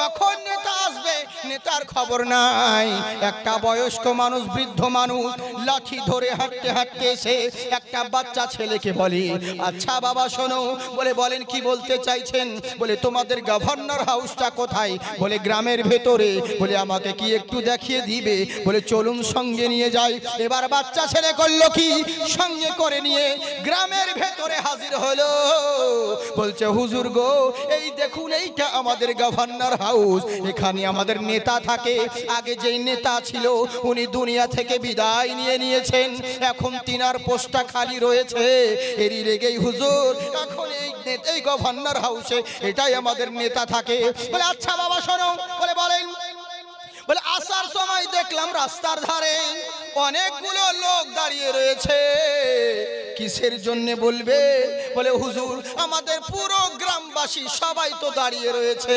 কখন নেতা আসবে নেতার খবর নাই একটা বয়স্ক মানুষ বৃদ্ধ মানুষ লাঠি ধরে হাঁটতে হাঁটতে এসে একটা বাচ্চা ছেলেকে বলে আচ্ছা বাবা শোনো বলে বলেন কি বলতে চাইছেন বলে তোমাদের গভর্নর হাউসটা কোথায় বলে গ্রামের ভেতরে বলে আমাকে কি একটু দেখিয়ে দিবে বলে চলুন সঙ্গে নিয়ে যাই এবার বাচ্চা ছেলে করলো কি সঙ্গে করে নিয়ে গ্রামের ভেতরে হাজির হলো বলছে হুজুর গো এই দেখুন এইটা আমাদের গভর্নর হাউস এখানে আমাদের নেতা থাকে আগে যেই নেতা ছিল উনি দুনিয়া থেকে বিদায় নিয়ে নিয়েছেন এখন তিনার পোস্টটা খালি রয়েছে এরই রেগেই হুজুর এখন এই এই গভর্নর হাউসে এটাই আমাদের নেতা থাকে বলে আচ্ছা বাবা শোনো বলে বলেন বলে আসার সময় দেখলাম রাস্তার ধারে অনেকগুলো লোক দাঁড়িয়ে রয়েছে কিসের জন্য বলবে বলে হুজুর আমাদের পুরো গ্রামবাসী সবাই তো দাঁড়িয়ে রয়েছে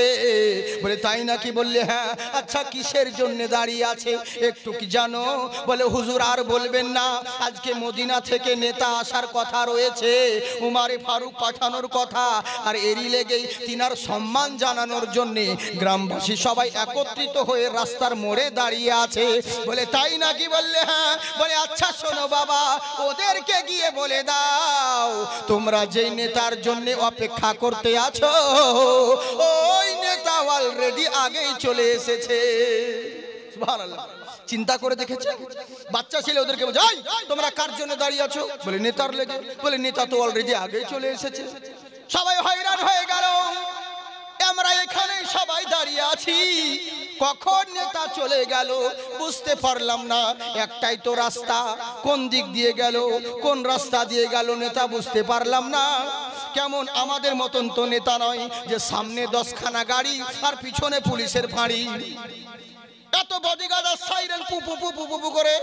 বলে তাই নাকি বললে হ্যাঁ আচ্ছা কিসের জন্য দাঁড়িয়ে আছে একটু কি জানো বলে হুজুর আর বলবেন না আজকে মদিনা থেকে নেতা আসার কথা রয়েছে উমারে ফারুক পাঠানোর কথা আর এরই লেগেই তিনার সম্মান জানানোর জন্যে গ্রামবাসী সবাই একত্রিত হয়ে রাস্তার মোড়ে দাঁড়িয়ে আছে বলে তাই নাকি বললে হ্যাঁ বলে আচ্ছা শোনো বাবা ওদেরকে গিয়ে বলে বলে দাও তোমরা যেই নেতার জন্য অপেক্ষা করতে আছো ওই নেতা অলরেডি আগেই চলে এসেছে চিন্তা করে দেখেছে বাচ্চা ছেলে ওদেরকে যাই তোমরা কার জন্য দাঁড়িয়ে আছো বলে নেতার লেগে বলে নেতা তো অলরেডি আগেই চলে এসেছে সবাই হয়রান হয়ে গেল আমরা এখানে সবাই দাঁড়িয়ে আছি কখন নেতা চলে গেল বুঝতে পারলাম না একটাই তো রাস্তা কোন দিক দিয়ে গেল কোন রাস্তা দিয়ে গেল নেতা বুঝতে পারলাম না কেমন আমাদের মতন তো নেতা নয় যে সামনে দশখানা গাড়ি আর পিছনে পুলিশের ফাঁড়ি এত বডিগার্ড সাইরেন পুপু পুপু পুপু করে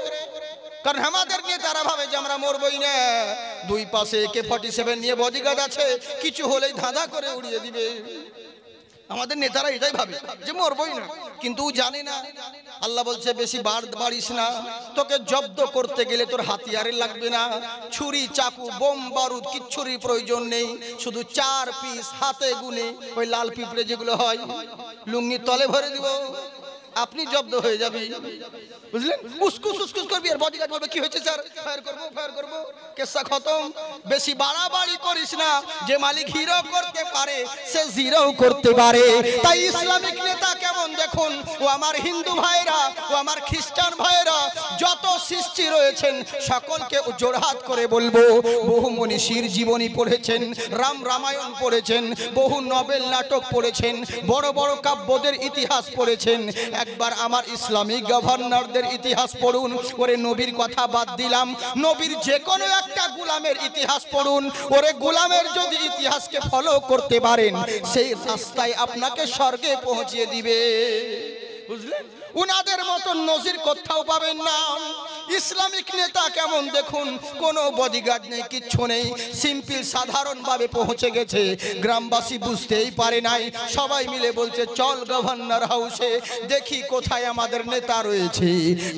কারণ আমাদেরকে তারা ভাবে যে আমরা মরবই না দুই পাশে কে ফর্টি সেভেন নিয়ে বডিগার্ড আছে কিছু হলেই ধাঁধা করে উড়িয়ে দিবে আমাদের নেতারা এটাই ভাবে যে মরবই না কিন্তু জানে না আল্লাহ বলছে বেশি বাড় বাড়িস না তোকে জব্দ করতে গেলে তোর হাতিয়ারে লাগবে না ছুরি চাকু বোম বারুদ কিচ্ছুরি প্রয়োজন নেই শুধু চার পিস হাতে গুনে ওই লাল পিঁপড়ে যেগুলো হয় লুঙ্গির তলে ভরে দিব আপনি জব্দ হয়ে যাবে বুঝলেন উসকুস উসকুস করবি আর বডিগার্ড বলবে কি হয়েছে স্যার ফায়ার করব ফায়ার করব কেসা খতম বেশি বাড়াবাড়ি করিস না যে মালিক হিরো করতে পারে সে জিরো করতে পারে তাই ইসলামিক নেতা কেমন দেখুন ও আমার হিন্দু ভাইরা ও আমার খ্রিস্টান ভাইরা যত সৃষ্টি রয়েছেন সকলকে জোরহাত করে বলবো বহু মনীষীর জীবনী পড়েছেন রাম রামায়ণ পড়েছেন বহু নবেল নাটক পড়েছেন বড় বড় কাব্যদের ইতিহাস পড়েছেন একবার আমার ইসলামিক গভর্নরদের ইতিহাস পড়ুন ওরে নবীর কথা বাদ দিলাম নবীর যে কোনো একটা গুলামের ইতিহাস পড়ুন ওরে গুলামের যদি ইতিহাসকে ফলো করতে পারেন সেই রাস্তায় আপনাকে স্বর্গে পৌঁছিয়ে দিবে বুঝলেন উনাদের মতন নজির কোথাও পাবেন না ইসলামিক নেতা কেমন দেখুন কোনো বডিগার্ড নেই কিচ্ছু নেই সিম্পল সাধারণভাবে পৌঁছে গেছে গ্রামবাসী বুঝতেই পারে নাই সবাই মিলে বলছে চল গভর্নর হাউসে দেখি কোথায় আমাদের নেতা রয়েছে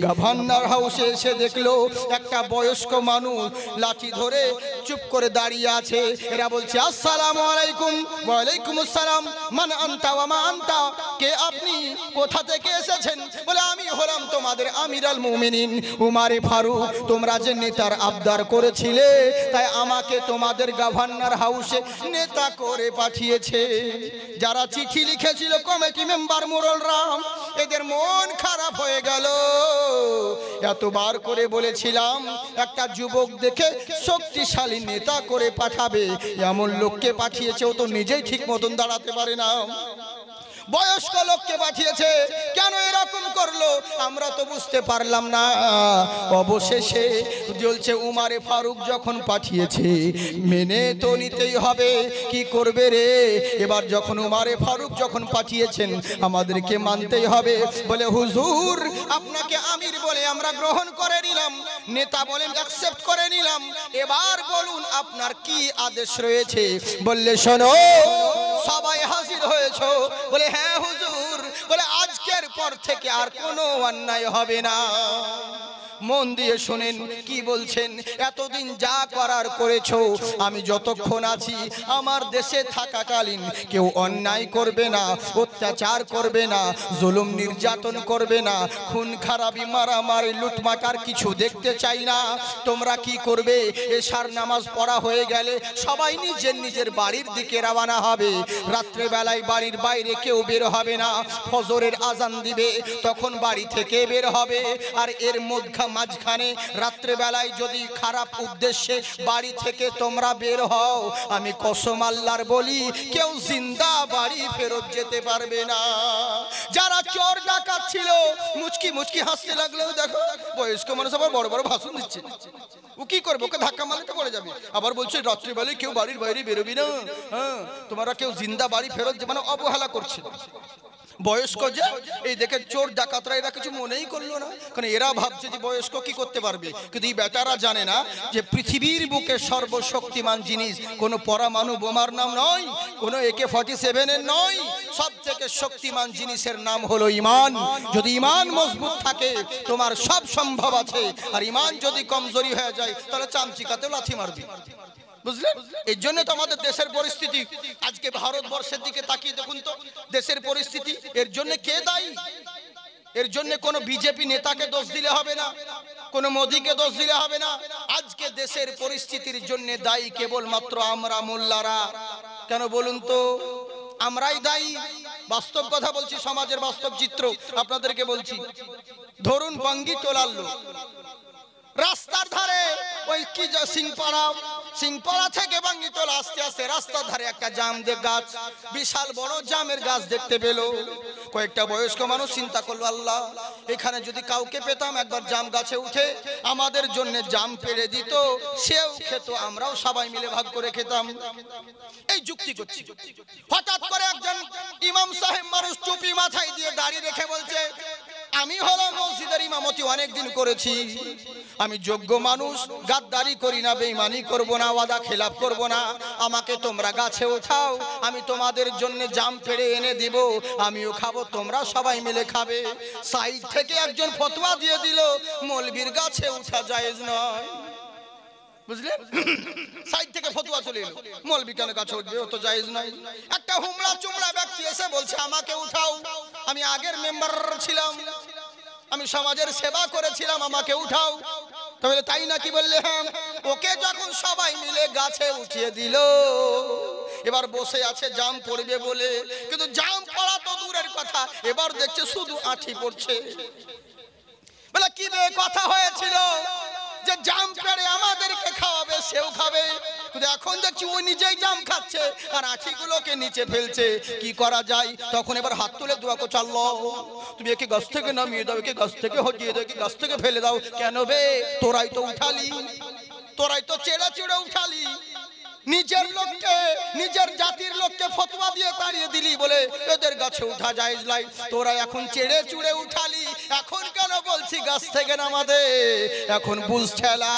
গভর্নর হাউসে এসে দেখলো একটা বয়স্ক মানুষ লাঠি ধরে চুপ করে দাঁড়িয়ে আছে এরা বলছে আসসালামু আলাইকুম ওয়ালাইকুম আসসালাম মান আনতা ওয়া মা আনতা কে আপনি কোথা থেকে এসেছেন বলে আমি হলাম তোমাদের আমিরাল মুমিনিন উমারে ফারুক তোমরা যে নেতার আবদার করেছিলে তাই আমাকে তোমাদের গভর্নর হাউসে নেতা করে পাঠিয়েছে যারা চিঠি লিখেছিল কমিটি মেম্বার মুরল রাম এদের মন খারাপ হয়ে গেল এতবার করে বলেছিলাম একটা যুবক দেখে শক্তিশালী নেতা করে পাঠাবে এমন লোককে পাঠিয়েছে ও তো নিজেই ঠিক মতন দাঁড়াতে পারে না বয়স্ক লোককে পাঠিয়েছে কেন এরকম করলো আমরা তো বুঝতে পারলাম না অবশেষে চলছে উমারে ফারুক যখন পাঠিয়েছে মেনে তো নিতেই হবে কি করবে রে এবার যখন উমারে ফারুক যখন পাঠিয়েছেন আমাদেরকে মানতেই হবে বলে হুজুর আপনাকে আমির বলে আমরা গ্রহণ করে নিলাম নেতা বলেন অ্যাকসেপ্ট করে নিলাম এবার বলুন আপনার কি আদেশ রয়েছে বললে শোনো সবাই হাজির হয়েছ বলে হ্যাঁ হুজুর বলে আজকের পর থেকে আর কোনো অন্যায় হবে না মন দিয়ে শোনেন কি বলছেন এতদিন যা করার করেছ আমি যতক্ষণ আছি আমার দেশে থাকাকালীন কেউ অন্যায় করবে না অত্যাচার করবে না জুলুম নির্যাতন করবে না খুন খারাপি মারামারি লুটমাটার কিছু দেখতে চাই না তোমরা কি করবে এশার নামাজ পড়া হয়ে গেলে সবাই নিজের নিজের বাড়ির দিকে রওনা হবে রাত্রেবেলায় বাড়ির বাইরে কেউ বের হবে না ফজরের আজান দিবে তখন বাড়ি থেকে বের হবে আর এর মধ্যে মাঝখানে রাত্রেবেলায় যদি খারাপ উদ্দেশ্যে বাড়ি থেকে তোমরা বের হও আমি কসম আল্লাহর বলি কেউ জিন্দা বাড়ি ফেরত যেতে পারবে না যারা চোর ডাকাচ্ছিল মুচকি মুচকি হাসতে লাগলেও দেখো বয়স্ক মানুষ আবার বড় বড় ভাষণ দিচ্ছে ও কি করবে ওকে ধাক্কা মারলে তো পড়ে যাবে আবার বলছে রাত্রিবেলায় কেউ বাড়ির বাইরে বেরোবি না হ্যাঁ তোমরা কেউ জিন্দা বাড়ি ফেরত মানে অবহেলা করছে বয়স্ক যে এই দেখে চোর ডাকাতরা এরা কিছু মনেই করলো না কারণ এরা ভাবছে যে বয়স্ক কি করতে পারবে কিন্তু এই বেটারা জানে না যে পৃথিবীর বুকে সর্বশক্তিমান জিনিস কোনো পরমাণু বোমার নাম নয় কোনো একে ফর্টি সেভেনের নয় সব থেকে শক্তিমান জিনিসের নাম হলো ইমান যদি ইমান মজবুত থাকে তোমার সব সম্ভব আছে আর ইমান যদি কমজোরি হয়ে যায় তাহলে চামচিকাতেও লাথি মারবি বুঝলেন এর জন্য তো আমাদের দেশের পরিস্থিতি আজকে ভারতবর্ষের দিকে তাকিয়ে দেখুন তো দেশের পরিস্থিতি এর জন্য কে দায়ী এর জন্য কোনো বিজেপি নেতাকে দোষ দিলে হবে না কোনো মোদিকে দোষ দিলে হবে না আজকে দেশের পরিস্থিতির জন্য দায়ী কেবলমাত্র আমরা মোল্লারা কেন বলুন তো আমরাই দায়ী বাস্তব কথা বলছি সমাজের বাস্তব চিত্র আপনাদেরকে বলছি ধরুন বাঙ্গি তোলার লোক রাস্তার ধারে ওই কি সিংপাড়া সিংপাড়া থেকে বাঙ্গিতল আসতে আস্তে রাস্তার ধারে একটা জাম গাছ বিশাল বড় জামের গাছ দেখতে পেল কয়েকটা বয়স্ক মানুষ চিন্তা করলো আল্লাহ এখানে যদি কাউকে পেতাম একবার জাম গাছে উঠে আমাদের জন্য জাম পেরে দিত সেও খেত আমরাও সবাই মিলে ভাগ করে খেতাম এই যুক্তি করছি হঠাৎ করে একজন ইমাম সাহেব মানুষ টুপি মাথায় দিয়ে দাঁড়িয়ে রেখে বলছে আমি হলো মসজিদের ইমামতি অনেকদিন করেছি আমি যোগ্য মানুষ গাদ্দারি করি না বেইমানি করব না ওয়াদা খেলাপ করব না আমাকে তোমরা গাছে ওঠাও আমি তোমাদের জন্য জাম ফেড়ে এনে দিব আমিও খাবো তোমরা সবাই মিলে খাবে সাইড থেকে একজন ফতোয়া দিয়ে দিল মলবির গাছে উঠা জায়েজ নয় বুঝলেন সাইড থেকে ফতুয়া চলে এলো মলবি কেন কাছে উঠবে ও তো জায়েজ নাই একটা হুমড়া চুমড়া ব্যক্তি এসে বলছে আমাকে উঠাও আমি আগের মেম্বার ছিলাম আমি সমাজের সেবা করেছিলাম আমাকে উঠাও তাহলে তাই নাকি বললে হ্যাঁ ওকে যখন সবাই মিলে গাছে উঠিয়ে দিল এবার বসে আছে জাম পড়বে বলে কিন্তু জাম পড়া তো দূরের কথা এবার দেখছে শুধু আঁঠি পড়ছে বলে কি কথা হয়েছিল যে জাম পেড়ে আমাদেরকে খাওয়াবে সেও খাবে এখন দেখছি ও নিজেই জাম খাচ্ছে আর আঁঠিগুলোকে নিচে ফেলছে কি করা যায় তখন এবার হাত তুলে দোয়া কোচাল তুমি একে গাছ থেকে নামিয়ে দাও একে গাছ থেকে হজিয়ে দাও একে গাছ থেকে ফেলে দাও কেন বে তোরাই তো উঠালি তোরাই তো চেড়া চেড়ে উঠালি নিজের লোককে নিজের জাতির লোককে ফতোয়া দিয়ে তাড়িয়ে দিলি বলে এদের গাছে উঠা যায় লাই তোরা এখন চেড়ে চুড়ে উঠালি এখন কেন বলছি গাছ থেকে নামাদে এখন বুঝ ঠেলা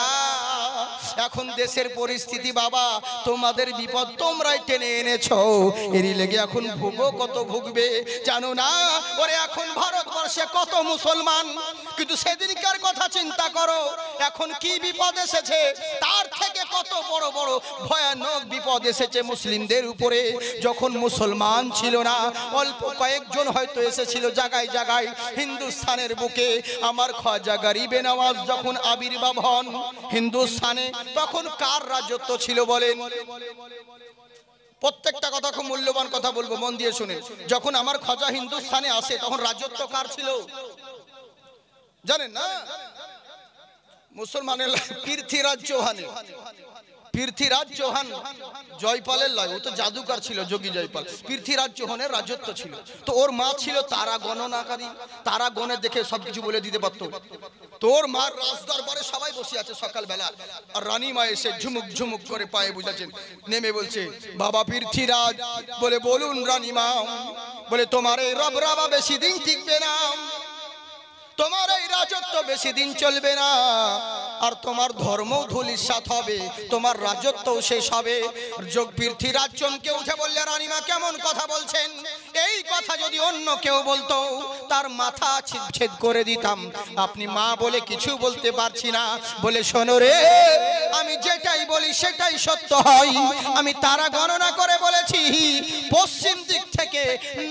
এখন দেশের পরিস্থিতি বাবা তোমাদের বিপদ তোমরাই টেনে এনেছ এরই লেগে এখন ভুগো কত ভুগবে জানো না ওরে এখন ভারতবর্ষে কত মুসলমান কিন্তু সেদিনকার কথা চিন্তা করো এখন কি বিপদ এসেছে তার থেকে কত বড় বড় ভয়ান ভয়ানক বিপদ এসেছে মুসলিমদের উপরে যখন মুসলমান ছিল না অল্প কয়েকজন হয়তো এসেছিল জায়গায় জায়গায় হিন্দুস্থানের বুকে আমার খাজা গরিবে নওয়াজ যখন আবির্ভাব হন হিন্দুস্থানে তখন কার রাজত্ব ছিল বলেন প্রত্যেকটা কথা খুব মূল্যবান কথা বলবো মন দিয়ে শুনে যখন আমার খজা হিন্দুস্থানে আসে তখন রাজত্ব কার ছিল জানেন না মুসলমানের রাজ্য হানি পৃথ্বীরাজ চৌহান জয়পালের লয় ও তো জাদুকার ছিল যোগী জয়পাল পৃথ্বীরাজ চৌহানের রাজত্ব ছিল তো ওর মা ছিল তারা গণনাকারী তারা গণে দেখে সবকিছু বলে দিতে পারতো তোর মার দরবারে সবাই বসে আছে সকালবেলা আর মা এসে ঝুমুক ঝুমুক করে পায়ে বুঝাচ্ছেন নেমে বলছে বাবা পৃথ্বীরাজ বলে বলুন মা বলে তোমার এই রব রাবা বেশি দিন টিকবে না তোমার এই রাজত্ব বেশি দিন চলবে না আর তোমার ধর্ম সাথ হবে তোমার রাজত্বও শেষ হবে যোগ বৃদ্ধি চমকে উঠে বললে রানীমা কেমন কথা বলছেন এই কথা যদি অন্য কেউ বলতো তার মাথা ছেদ করে দিতাম আপনি মা বলে কিছু বলতে পারছি না বলে শোনো রে আমি যেটাই বলি সেটাই সত্য হয় আমি তারা গণনা করে বলেছি পশ্চিম দিক থেকে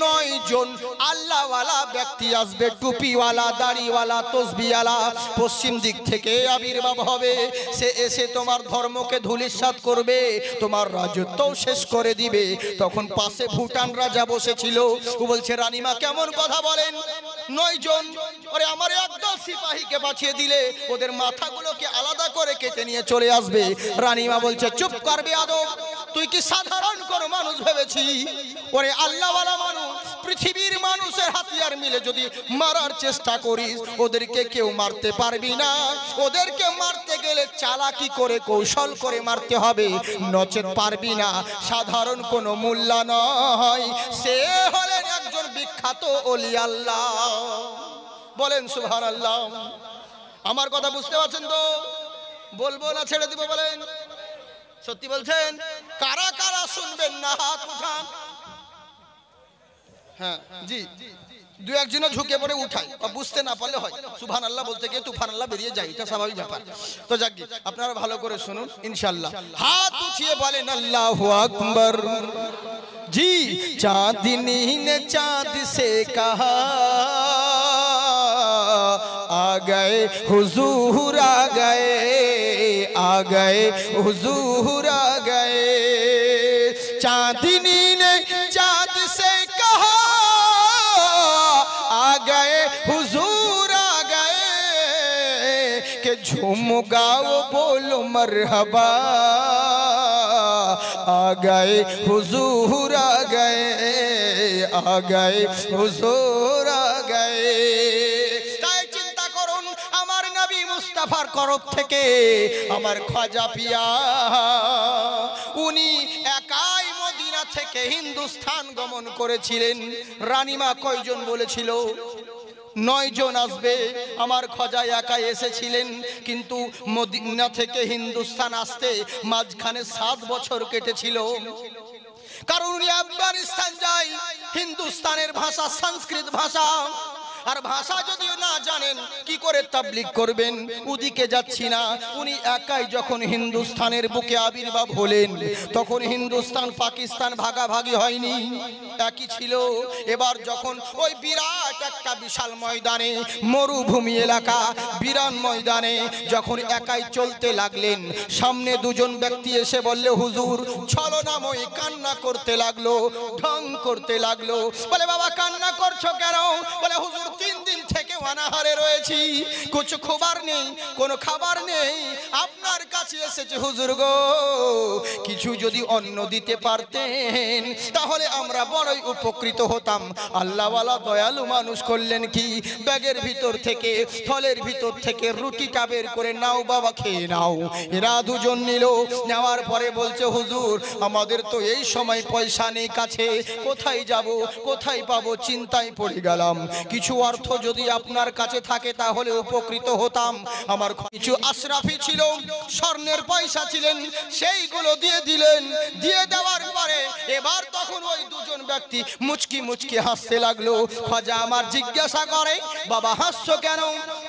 নয় জন আল্লাহওয়ালা ব্যক্তি আসবে টুপিওয়ালা দাড়িওয়ালা তসবিওয়ালা পশ্চিম দিক থেকে আবির্ভাব হবে সে এসে তোমার ধর্মকে ধুলিসাত করবে তোমার রাজত্বও শেষ করে দিবে তখন পাশে ভুটান রাজা বসেছিল ও বলছে রানীমা কেমন কথা বলেন জন ওরে আমার একদল সিপাহীকে বাঁচিয়ে দিলে ওদের মাথাগুলোকে আলাদা করে কেটে নিয়ে চলে আসবে রানীমা বলছে চুপ করবে আদব তুই কি সাধারণ কোন মানুষ ভেবেছি ওরে আল্লাহওয়ালা মানুষ পৃথিবীর মানুষের হাতিয়ার মিলে যদি মারার চেষ্টা করিস ওদেরকে কেউ মারতে পারবি না ওদেরকে মারতে গেলে চালাকি করে কৌশল করে মারতে হবে নচেত পারবি না সাধারণ কোনো মূল্য নয় সে হলেন একজন বিখ্যাত অলি আল্লাহ বলেন সুহার আল্লাহ আমার কথা বুঝতে পারছেন তো বলবো না ছেড়ে দিব বলেন সত্যি বলছেন কারা কারা শুনবেন না হাত উঠান হ্যাঁ জি দু একজন ঝুঁকে পড়ে উঠায় বা বুঝতে না পারলে হয় সুফান আল্লাহ বলতে গিয়ে তুফান আল্লাহ বেরিয়ে যায় এটা স্বাভাবিক ব্যাপার তো যাক আপনারা ভালো করে শুনুন ইনশাল্লাহ হাত উঠিয়ে বলেন আল্লাহ আকবর জি চাঁদনি ने চাঁদ সে কাহা آ گئے حضور آ گئے آ حضور آ گئے نے چاند سے کہا آ گئے حضور گئے کہ ج مربا آ گئے حضور آ گئے آ گئے حضور آ گئے মুস্তাফার করব থেকে আমার খজা পিয়া উনি একাই মদিনা থেকে হিন্দুস্থান গমন করেছিলেন রানীমা কয়জন বলেছিল নয়জন আসবে আমার খজা একা এসেছিলেন কিন্তু মদিনা থেকে হিন্দুস্থান আসতে মাঝখানে সাত বছর কেটেছিল কারণ উনি আফগানিস্তান যায় হিন্দুস্তানের ভাষা সংস্কৃত ভাষা আর ভাষা যদিও না জানেন কি করে তাবলিক করবেন ওদিকে যাচ্ছি না উনি একাই যখন হিন্দুস্থানের বুকে আবির্ভাব হলেন তখন হিন্দুস্তান পাকিস্তান ভাগাভাগি হয়নি একই ছিল এবার যখন ওই বিরাট একটা বিশাল ময়দানে মরুভূমি এলাকা বিরান ময়দানে যখন একাই চলতে লাগলেন সামনে দুজন ব্যক্তি এসে বললে হুজুর ছলনাময় কান্না করতে লাগলো ঢং করতে লাগলো বলে বাবা কান্না করছো কেন বলে হুজুর তিন দিন থেকে অনাহারে রয়েছি কিছু খবর নেই কোনো খাবার নেই আপনার কাছে এসেছে হুজুর গো কিছু যদি অন্ন দিতে পারতেন তাহলে আমরা বড়ই উপকৃত হতাম আল্লাহওয়ালা দয়ালু মানুষ করলেন কি ব্যাগের ভিতর থেকে ফলের ভিতর থেকে রুটিটা বের করে নাও বাবা খেয়ে নাও এরা দুজন নিল নেওয়ার পরে বলছে হুজুর আমাদের তো এই সময় পয়সা নেই কাছে কোথায় যাব কোথায় পাবো চিন্তায় পড়ে গেলাম কিছু অর্থ যদি আপনার কাছে থাকে তাহলে উপকৃত হতাম আমার কিছু আশরাফি ছিল স্বর্ণের পয়সা ছিলেন সেইগুলো দিয়ে দিলেন দিয়ে দেওয়ার পরে এবার তখন ওই দুজন ব্যক্তি মুচকি মুচকি হাসতে লাগলো খজা আমার জিজ্ঞাসা করে বাবা হাসছো কেন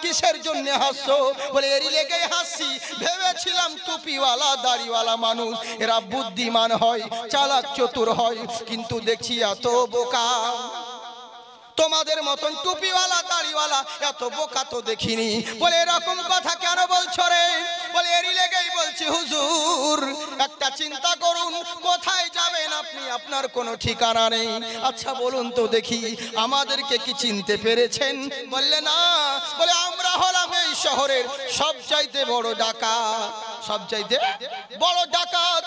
কিসের জন্য হাসছো বলে এরি লেগে হাসি ভেবেছিলাম টুপিওয়ালা দাড়িওয়ালা মানুষ এরা বুদ্ধিমান হয় চালাক চতুর হয় কিন্তু দেখছি এত বোকা তোমাদের মতন টুপিওয়ালা দাড়িওয়ালা এত বোকা তো দেখিনি বলে এরকম কথা কেন বলছো রে বলে এরই লেগেই বলছি হুজুর একটা চিন্তা করুন কোথায় যাবেন আপনি আপনার কোনো ঠিকানা নেই আচ্ছা বলুন তো দেখি আমাদেরকে কি চিনতে পেরেছেন বললে না বলে আমরা হলাম এই শহরের সবচাইতে বড় ডাকাত সবচাইতে বড় ডাকাত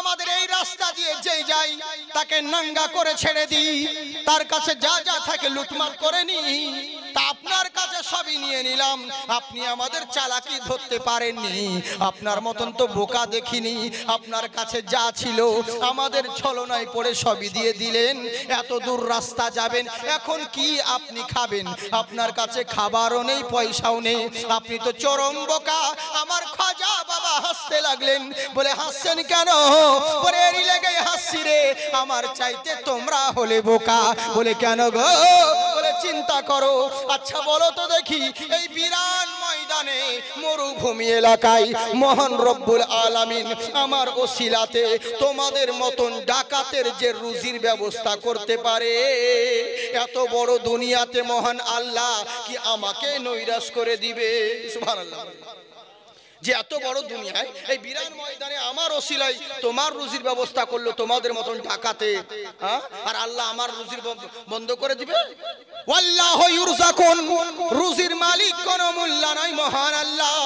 আমাদের এই রাস্তা দিয়ে যে যাই তাকে নাঙ্গা করে ছেড়ে দিই তার কাছে যা যা থাকে লুটমাট করে নিই তা আপনার কাছে সবই নিয়ে নিলাম আপনি আমাদের চালাকি ধরতে পারেননি আপনার মতন তো বোকা দেখিনি আপনার কাছে যা ছিল আমাদের ছলনায় পড়ে সবই দিয়ে দিলেন এত দূর রাস্তা যাবেন এখন কি আপনি খাবেন আপনার কাছে খাবারও নেই পয়সাও নেই আপনি তো চরম বোকা আমার খাজা বাবা হাসতে লাগলেন বলে হাসছেন কেন বলে এরি লেগে হাসছি রে আমার চাইতে তোমরা হলে বোকা বলে কেন গো বলে চিন্তা করো আচ্ছা বলো তো দেখি এই বিরান ময়দানে মরুভূমি এলাকায় মহান রব্বুল আলামিন আমার ওসিলাতে তোমাদের মতন ডাকাতের যে রুজির ব্যবস্থা করতে পারে এত বড় দুনিয়াতে মহান আল্লাহ কি আমাকে নৈরাশ করে দিবে সুবহানাল্লাহ যে এত বড় দুনিয়ায় এই বিরান ময়দানে আমার ওসিলাই তোমার রুজির ব্যবস্থা করলো তোমাদের মতন ঢাকাতে হ্যাঁ আর আল্লাহ আমার রুজির বন্ধ করে দিবে আল্লাহ ইউরজাকুন রুজির মালিক কোন মূল্য নাই মহান আল্লাহ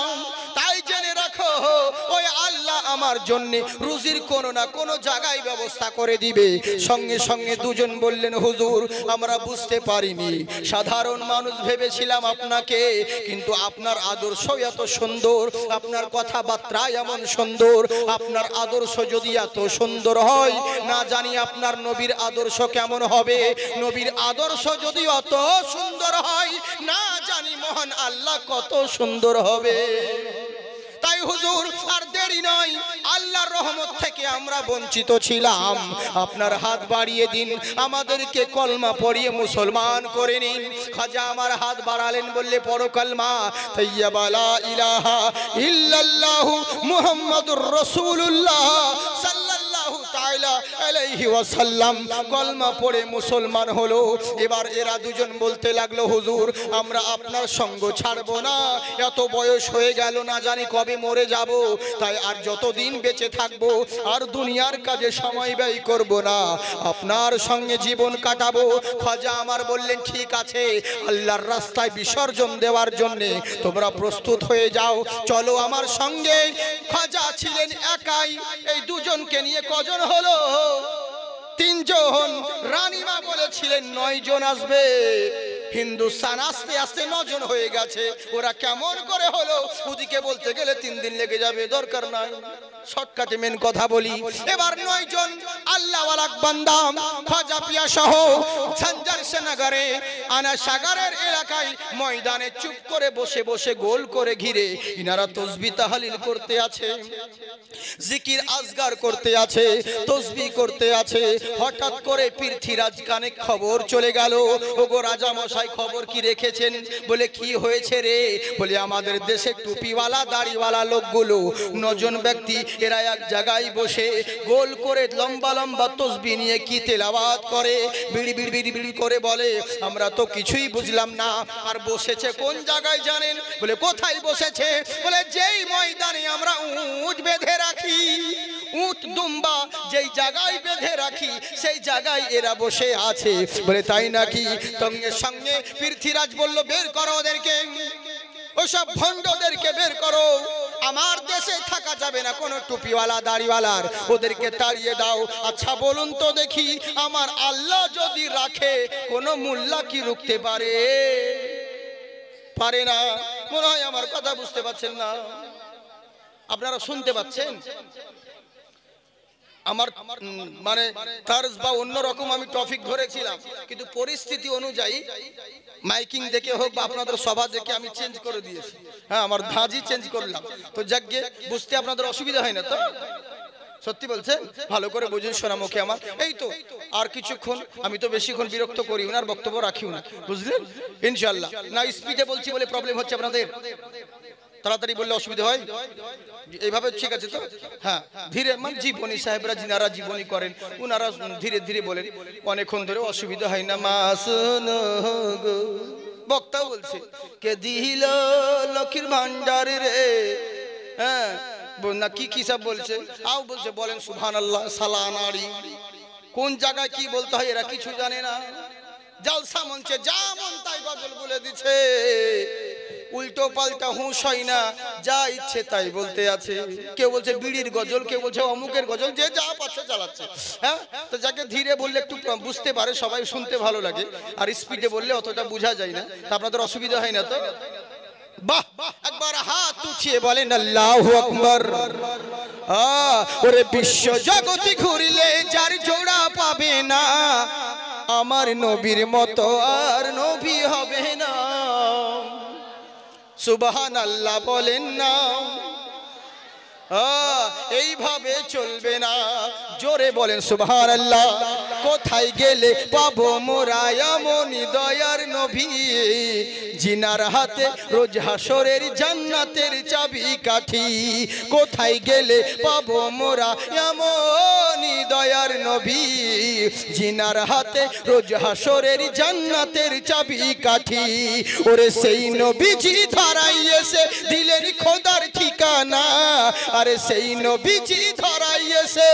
তাই জেনে রাখো ওই আল্লাহ আমার জন্য রুজির কোন না কোনো জায়গায় ব্যবস্থা করে দিবে সঙ্গে সঙ্গে দুজন বললেন হুজুর আমরা বুঝতে পারিনি সাধারণ মানুষ ভেবেছিলাম আপনাকে কিন্তু আপনার আদর্শ এত সুন্দর আপনার কথাবার্তা এমন সুন্দর আপনার আদর্শ যদি এত সুন্দর হয় না জানি আপনার নবীর আদর্শ কেমন হবে নবীর আদর্শ যদি অত সুন্দর হয় না জানি মহান আল্লাহ কত সুন্দর হবে তাই হুজুর আর দেরি নয় আল্লাহর রহমত থেকে আমরা বঞ্চিত ছিলাম আপনার হাত বাড়িয়ে দিন আমাদেরকে কলমা পড়িয়ে মুসলমান করে নিন খাজা আমার হাত বাড়ালেন বললে পড়ো কলমা তাইয়াবালা ইলাহা ইল্লাল্লাহু মুহাম্মাদুর রাসূলুল্লাহ সাল্লাল্লাহু সাল্লাল্লাহু তাআলা পড়ে মুসলমান হলো এবার এরা দুজন বলতে লাগলো হুজুর আমরা আপনার সঙ্গ ছাড়বো না এত বয়স হয়ে গেল না জানি কবে মরে তাই আর যতদিন বেঁচে থাকবো আর দুনিয়ার কাজে সময় ব্যয় না আপনার সঙ্গে জীবন কাটাবো খাজা আমার বললেন ঠিক আছে আল্লাহর রাস্তায় বিসর্জন দেওয়ার জন্যে তোমরা প্রস্তুত হয়ে যাও চলো আমার সঙ্গে খাজা ছিলেন একাই এই দুজনকে নিয়ে কজন হলো তিনজন রানীমা বলেছিলেন নয় জন আসবে হিন্দুস্তান আস্তে আস্তে নজন হয়ে গেছে ওরা কেমন করে হলো ওদিকে বলতে গেলে তিন দিন লেগে যাবে দরকার নয় শর্টকাটে মেন কথা বলি এবার নয় জন আল্লাহওয়ালা বান্দাম খাজাপিয়া সহ ঝঞ্ঝার সেনাগারে আনা সাগরের এলাকায় ময়দানে চুপ করে বসে বসে গোল করে ঘিরে ইনারা তসবি তাহালিল করতে আছে জিকির আজগার করতে আছে তসবি করতে আছে হঠাৎ করে পৃথ্বীরাজ কানে খবর চলে গেল ওগো রাজা মশাই মশাই খবর কি রেখেছেন বলে কি হয়েছে রে বলে আমাদের দেশে টুপিওয়ালা দাড়িওয়ালা লোকগুলো নজন ব্যক্তি এরা এক জায়গায় বসে গোল করে লম্বা লম্বা তসবি নিয়ে কি তেলাবাদ করে বিড়ি বিড়ি বিড়ি বিড়ি করে বলে আমরা তো কিছুই বুঝলাম না আর বসেছে কোন জায়গায় জানেন বলে কোথায় বসেছে বলে যেই ময়দানে আমরা উঁচ বেঁধে রাখি উঁচ দুম্বা যেই জায়গায় বেঁধে রাখি সেই জায়গায় এরা বসে আছে বলে তাই নাকি তঙ্গে সঙ্গে সৈন্যে পৃথ্বীরাজ বলল বের করো ওদেরকে ওসব ভণ্ডদেরকে বের করো আমার দেশে থাকা যাবে না কোনো টুপিওয়ালা দাড়িওয়ালার ওদেরকে তাড়িয়ে দাও আচ্ছা বলুন তো দেখি আমার আল্লাহ যদি রাখে কোনো মোল্লা কি রুখতে পারে পারে না মনে হয় আমার কথা বুঝতে পারছেন না আপনারা শুনতে পাচ্ছেন আমার মানে তার্স বা অন্য রকম আমি টপিক ধরেছিলাম কিন্তু পরিস্থিতি অনুযায়ী মাইকিং দেখে হোক বা আপনাদের সভা দেখে আমি চেঞ্জ করে দিয়েছি হ্যাঁ আমার ধাঁজি চেঞ্জ করলাম তো যাকে বুঝতে আপনাদের অসুবিধা হয় না তো সত্যি বলছেন ভালো করে বুঝুন সোনা মুখে আমার এই তো আর কিছুক্ষণ আমি তো বেশিক্ষণ বিরক্ত করি না আর বক্তব্য রাখিও না বুঝলেন ইনশাল্লাহ না স্পিডে বলছি বলে প্রবলেম হচ্ছে আপনাদের তাড়াতাড়ি বললে অসুবিধা হয় এইভাবে ঠিক আছে তো হ্যাঁ ধীরে মানে জীবনী সাহেবরা যিনারা জীবনী করেন উনারা ধীরে ধীরে বলেন অনেকক্ষণ ধরে অসুবিধা হয় না মাস বক্তা বলছে কে দিল লক্ষ্মীর ভান্ডার রে হ্যাঁ না কি কি সব বলছে আও বলছে বলেন সুহান আল্লাহ সালানারি কোন জায়গায় কি বলতে হয় এরা কিছু জানে না জলসা মঞ্চে যা মন তাই বদল বলে দিছে উল্টো পাল্টা হুঁশ হয় না যা ইচ্ছে তাই বলতে আছে কেউ বলছে বিড়ির গজল কেউ বলছে অমুকের গজল যে যা পাচ্ছে চালাচ্ছে হ্যাঁ তো যাকে ধীরে বললে একটু বুঝতে পারে সবাই শুনতে ভালো লাগে আর স্পিডে বললে অতটা বোঝা যায় না তা আপনাদের অসুবিধা হয় না তো বাহ একবার পাবে না আমার নবীর মতো আর নবী হবে না সুবহান আল্লাহ বলেন না এইভাবে চলবে না জোরে বলেন সুভার আল্লাহ কোথায় গেলে পাবো মোরায়ামনি দয়ার নভী জিনার হাতে রোজ হাসরের জান্নাতের চাবি কাঠি কোথায় গেলে পাবো মোরা এমনি দয়ার নভী জিনার হাতে রোজ হাসরের জান্নাতের চাবি কাঠি ওরে সেই নবীজি ধারাই এসে দিলেন খোদার ঠিকানা আরে সেই নবীজি ধরাইয়েছে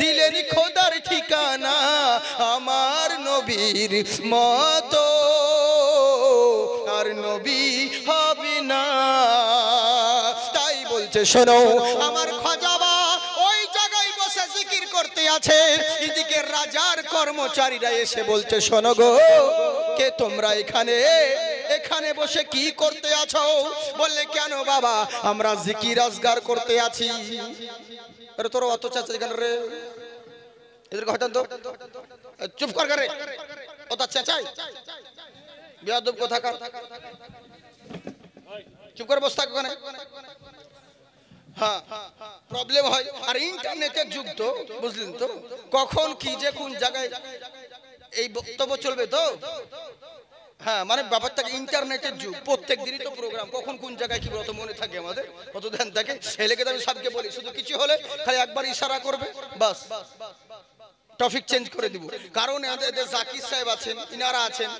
দিলেন খোদার ঠিকানা আমার নবীর মত আর নবী হবে না তাই বলছে শোনো আমার খজাবা আছে এদিকে রাজার কর্মচারীরা এসে বলছে শোনো গো কে তোমরা এখানে এখানে বসে কি করতে আছো বললে কেন বাবা আমরা জিকি রাজগার করতে আছি আরে তোর অত চাচ্ছে এখানে রে এদের ঘটন চুপ কর করে ওটা চেঁচাই কথা কার চুপ করে বসে থাক ওখানে হ্যাঁ প্রবলেম হয় আর ইন্টারনেটের যুগ তো বুঝলেন তো কখন কি যে কোন জায়গায় এই বক্তব্য চলবে তো হ্যাঁ মানে ব্যাপারটা ইন্টারনেটের যুগ প্রত্যেক দিনই তো প্রোগ্রাম কখন কোন জায়গায় কি অত মনে থাকে আমাদের অত ধ্যান থাকে এলেকে আমি সবকে বলি শুধু কিছু হলে খালি একবার ইশারা করবে বাস টপিক চেঞ্জ করে দিব কারণ এদের জাকির সাহেব আছেন ইনারা আছেন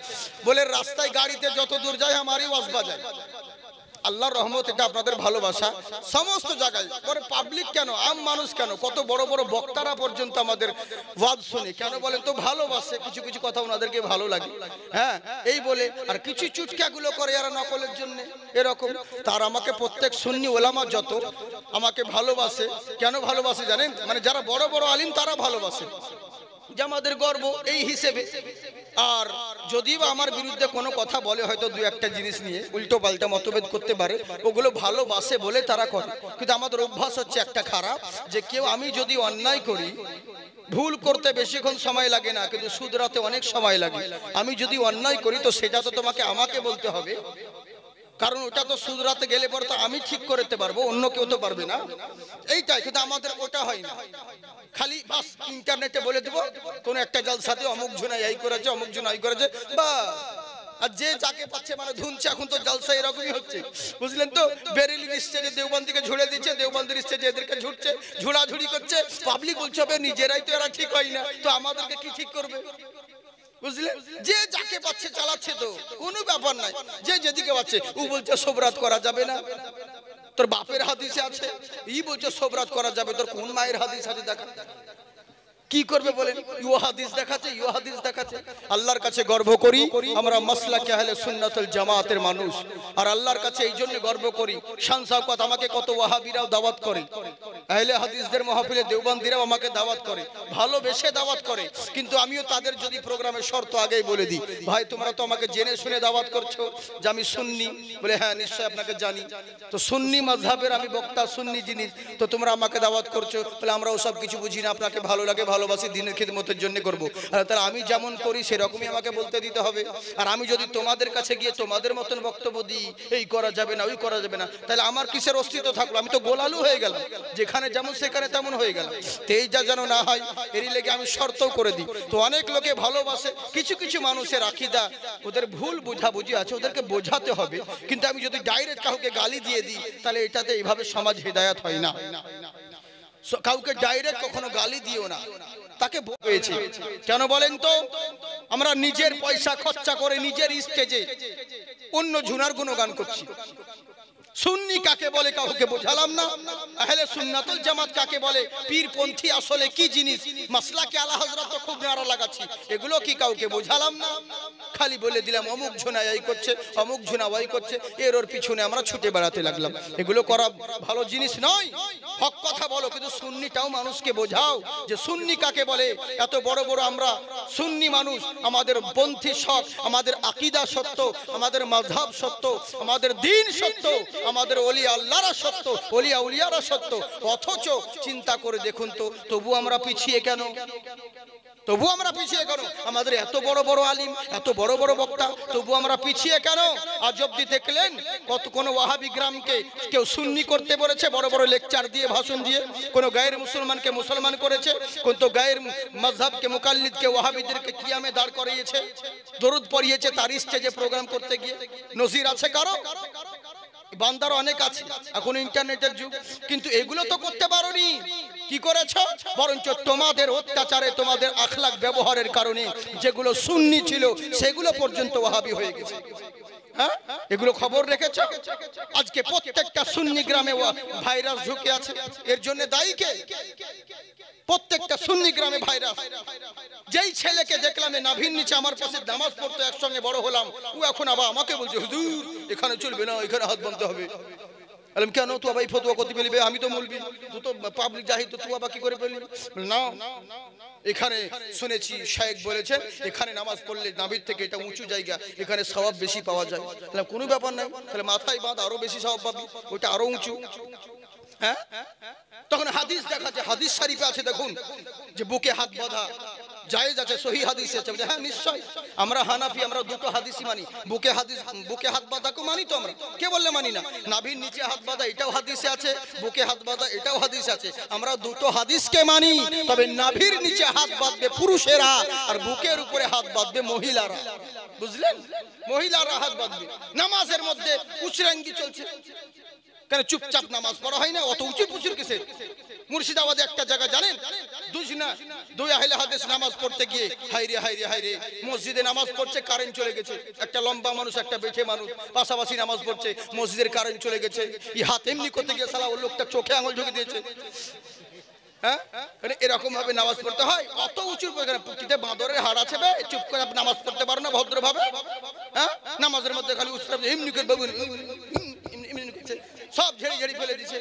বলে রাস্তায় গাড়িতে যত দূর যায় আমারই ওয়াজ বাজায় আল্লাহর রহমত এটা আপনাদের ভালোবাসা সমস্ত জায়গায় পরে পাবলিক কেন আম মানুষ কেন কত বড় বড় বক্তারা পর্যন্ত আমাদের ওয়াদ শুনে কেন বলেন তো ভালোবাসে কিছু কিছু কথা ওনাদেরকে ভালো লাগে হ্যাঁ এই বলে আর কিছু চুটকাগুলো করে এরা নকলের জন্য এরকম তার আমাকে প্রত্যেক সুন্নি ওলামা যত আমাকে ভালোবাসে কেন ভালোবাসে জানেন মানে যারা বড় বড় আলিম তারা ভালোবাসে যে আমাদের গর্ব এই হিসেবে আর যদি বা আমার বিরুদ্ধে কোনো কথা বলে হয়তো দু একটা জিনিস নিয়ে উল্টো পাল্টা মতভেদ করতে পারে ওগুলো ভালোবাসে বলে তারা করে কিন্তু আমাদের অভ্যাস হচ্ছে একটা খারাপ যে কেউ আমি যদি অন্যায় করি ভুল করতে বেশিক্ষণ সময় লাগে না কিন্তু সুদরাতে অনেক সময় লাগে আমি যদি অন্যায় করি তো সেটা তো তোমাকে আমাকে বলতে হবে কারণ ওটা তো সুদরাতে গেলে পরে তো আমি ঠিক করতে পারবো অন্য কেউ তো পারবে না এইটাই কিন্তু আমাদের ওটা হয় না খালি বাস ইন্টারনেটে বলে দেবো কোন একটা জালসাতে অমুক জুনা এই করেছে অমুক জুনা এই করেছে বা মানে নিজেরাই তো এরা ঠিক হয় না তো আমাদেরকে কি ঠিক করবে বুঝলে যে যাকে পাচ্ছে চালাচ্ছে তো কোনো ব্যাপার নাই যে যেদিকে পাচ্ছে ও বলছে সবরাত করা যাবে না তোর বাপের হাদিসে আছে ই বলছে সবরাত করা যাবে তোর কোন মায়ের হাদিস আছে দেখা কি করবে বলেন ইউ হাদিস দেখাচ্ছে ইউ হাদিস দেখাচ্ছে আল্লাহর কাছে গর্ব করি আমরা মাসলা কেহালে সুন্নাতুল জামাতের মানুষ আর আল্লাহর কাছে এই জন্য গর্ব করি শান আমাকে কত ওয়াহাবিরাও দাওয়াত করে আহলে হাদিসদের মহাফিলে দেওবান্দিরাও আমাকে দাওয়াত করে ভালোবেসে দাওয়াত করে কিন্তু আমিও তাদের যদি প্রোগ্রামে শর্ত আগেই বলে দিই ভাই তোমরা তো আমাকে জেনে শুনে দাওয়াত করছো যে আমি সুন্নি বলে হ্যাঁ নিশ্চয় আপনাকে জানি তো সুন্নি মাঝহাবের আমি বক্তা সুন্নি জিনিস তো তোমরা আমাকে দাওয়াত করছো বলে আমরা সব কিছু বুঝি না আপনাকে ভালো লাগে ভালো ভালোবাসি দিনের খেদমতের জন্য করব আর তারা আমি যেমন করি সেরকমই আমাকে বলতে দিতে হবে আর আমি যদি তোমাদের কাছে গিয়ে তোমাদের মতন বক্তব্য দিই এই করা যাবে না ওই করা যাবে না তাহলে আমার কিসের অস্তিত্ব থাকলো আমি তো গোলালু হয়ে গেলাম যেখানে যেমন সেখানে তেমন হয়ে গেল তেই যা যেন না হয় এরই লেগে আমি শর্তও করে দিই তো অনেক লোকে ভালোবাসে কিছু কিছু মানুষের আখিদা ওদের ভুল বুঝাবুঝি আছে ওদেরকে বোঝাতে হবে কিন্তু আমি যদি ডাইরেক্ট কাউকে গালি দিয়ে দিই তাহলে এটাতে এইভাবে সমাজ হৃদায়ত হয় না কাউকে ডাইরেক্ট কখনো গালি দিও না তাকে হয়েছে কেন বলেন তো আমরা নিজের পয়সা খরচা করে নিজের স্টেজে অন্য ঝুনার গুণগান করছি সুন্নি কাকে বলে কাউকে বোঝালাম না তাহলে সুন্নাতুল জামাত কাকে বলে পীরপন্থী আসলে কি জিনিস মাসলাকে আলা হাজরা তো খুব নাড়া লাগাচ্ছি এগুলো কি কাউকে বোঝালাম না খালি বলে দিলাম অমুক ঝোনা এই করছে অমুক ঝোনা ওয়াই করছে এর ওর পিছনে আমরা ছুটে বেড়াতে লাগলাম এগুলো করা ভালো জিনিস নয় হক কথা বলো কিন্তু সুন্নিটাও মানুষকে বোঝাও যে সুন্নি কাকে বলে এত বড় বড় আমরা সুন্নি মানুষ আমাদের পন্থী শখ আমাদের আকিদা সত্য আমাদের মাধব সত্য আমাদের দিন সত্য আমাদের অলি আল্লাহরা সত্য অলিয়া উলিয়ারা সত্য অথচ চিন্তা করে দেখুন তো তবু আমরা পিছিয়ে কেন তবু আমরা পিছিয়ে কেন আমাদের এত বড় বড় আলিম এত বড় বড় বক্তা তবু আমরা পিছিয়ে কেন আজ অব্দি দেখলেন কত কোনো ওয়াহাবি গ্রামকে কেউ সুন্নি করতে বলেছে বড় বড় লেকচার দিয়ে ভাষণ দিয়ে কোনো গায়ের মুসলমানকে মুসলমান করেছে কোন তো গায়ের মজাবকে মোকাল্লিদকে ওয়াহাবিদেরকে কিয়ামে দাঁড় করিয়েছে দরুদ পড়িয়েছে তার যে প্রোগ্রাম করতে গিয়ে নজির আছে কারো বান্দার অনেক আছে এখন ইন্টারনেটের যুগ কিন্তু এগুলো তো করতে পারোনি কি করেছ বরঞ্চ তোমাদের অত্যাচারে তোমাদের আখলাখ ব্যবহারের কারণে যেগুলো সুন্নি ছিল সেগুলো পর্যন্ত ওহাবি হয়ে গেছে হ্যাঁ এগুলো খবর রেখেছ আজকে প্রত্যেকটা সুন্নি গ্রামে ভাইরাস ঢুকে আছে এর জন্য দায়ী কে প্রত্যেকটা সুন্নি গ্রামে ভাইরাস যেই ছেলেকে দেখলাম নাভির নিচে আমার পাশে নামাজ পড়তো একসঙ্গে বড় হলাম ও এখন আবার আমাকে বলছে হুজুর এখানে চলবে না এখানে হাত বন্ধ হবে বললাম কেন তুই আবার এই ফতুয়া কত পেলিবে আমি তো বলবি তুই তো পাবলিক জাহিদ তো তুই আবার কি করে পেলি না এখানে শুনেছি শায়েক বলেছেন এখানে নামাজ পড়লে নাবির থেকে এটা উঁচু জায়গা এখানে স্বভাব বেশি পাওয়া যায় তাহলে কোনো ব্যাপার নাই তাহলে মাথায় বাঁধ আরো বেশি স্বভাব পাবি ওইটা আরো উঁচু হ্যাঁ তখন হাদিস দেখা দেখাচ্ছে হাদিস শরীফে আছে দেখুন যে বুকে হাত বাঁধা জায়েজ আছে সহি হাদিসে আছে হ্যাঁ নিশ্চয় আমরা হানাফি আমরা দুটো হাদিসই মানি বুকে হাদিস বুকে হাত বাঁধাকে মানি তো আমরা কে বললে মানি না নাভির নিচে হাত বাঁধা এটাও হাদিসে আছে বুকে হাত বাঁধা এটাও হাদিস আছে আমরা দুটো হাদিসকে মানি তবে নাভির নিচে হাত বাঁধবে পুরুষেরা আর বুকের উপরে হাত বাঁধবে মহিলারা বুঝলেন মহিলারা হাত বাঁধবে নামাজের মধ্যে উচরাঙ্গি চলছে কেন চুপচাপ নামাজ পড়া হয় না অত উঁচু প্রচুর কিসের মুর্শিদাবাদে একটা জায়গা জানেন দুজনা দুই আহলে হাদেস নামাজ পড়তে গিয়ে হাইরে হাইরে হাইরে মসজিদে নামাজ পড়ছে কারেন্ট চলে গেছে একটা লম্বা মানুষ একটা বেঁচে মানুষ পাশাপাশি নামাজ পড়ছে মসজিদের কারেন্ট চলে গেছে ই হাত এমনি করতে গিয়ে সালা ওর লোকটা চোখে আঙুল ঢুকে দিয়েছে হ্যাঁ মানে এরকম ভাবে নামাজ পড়তে হয় অত উঁচু পুটিতে বাঁদরের হাড় আছে চুপ করে নামাজ পড়তে পারো না ভদ্রভাবে হ্যাঁ নামাজের মধ্যে খালি উৎসব এমনি করে বাবু সব ঝেড়ে ঝেড়ে ফেলে দিছে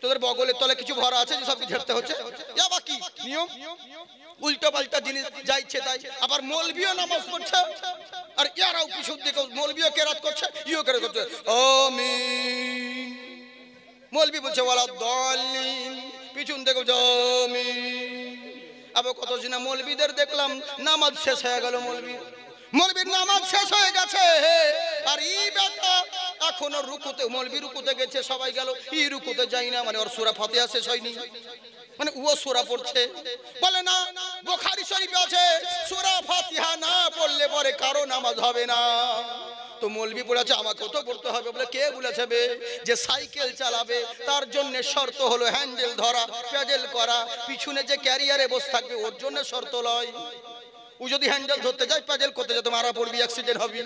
তোদের বগলের তলে কিছু ভরা আছে যে সবকে ঝেড়তে হচ্ছে যা কি নিয়ম উল্টো পাল্টা জিনিস যা ইচ্ছে তাই আবার মৌলবিও নামাজ পড়ছে আর ইয়ারাও কিছু দেখো মৌলবিও কেরাত করছে ইও কেরাত করছে আমি মৌলবি বলছে ওয়ালা দলিন পিছন দেখো জমি আবার কত জিনা মৌলবিদের দেখলাম নামাজ শেষ হয়ে গেল মৌলবি মলবির নামাজ শেষ হয়ে গেছে আর ই ব্যথা এখনো রুকুতে মলবি রুকুতে গেছে সবাই গেল ই রুকুতে যাই না মানে ওর সুরা ফতেহা শেষ হয়নি মানে ও সোরা পড়ছে বলে না বোখারি শরীফ আছে সোরা ফাতিহা না পড়লে পরে কারো নামাজ হবে না তো মলবি বলেছে আমাকে তো পড়তে হবে বলে কে বলেছে বে যে সাইকেল চালাবে তার জন্য শর্ত হলো হ্যান্ডেল ধরা প্যাডেল করা পিছনে যে ক্যারিয়ারে বসে থাকবে ওর জন্য শর্ত লয় ও যদি হ্যান্ডেল ধরতে যায় প্যাডেল করতে যায় মারা পড়বি অ্যাক্সিডেন্ট হবে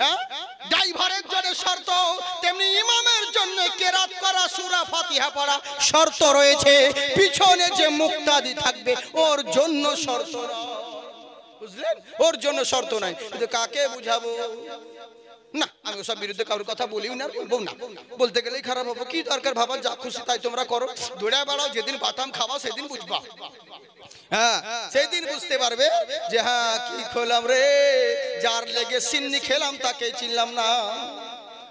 হ্যাঁ ড্রাইভারের জন্য শর্ত তেমনি ইমামের জন্য কেরাত করা সুরা ফাতিহা পড়া শর্ত রয়েছে পিছনে যে মুক্তাদি থাকবে ওর জন্য শর্ত বুঝলেন ওর জন্য শর্ত নাই কিন্তু কাকে বুঝাবো না আমি ওসব বিরুদ্ধে কারোর কথা বলিও না বলবো না বলতে গেলেই খারাপ হবো কি দরকার ভাবা যা খুশি তাই তোমরা করো দৌড়ায় বাড়াও যেদিন বাতাম খাওয়া সেদিন বুঝবা হ্যাঁ সেদিন বুঝতে পারবে যে হ্যাঁ কি খোলাম রে যার লেগে সিন্নি খেলাম তাকে চিনলাম না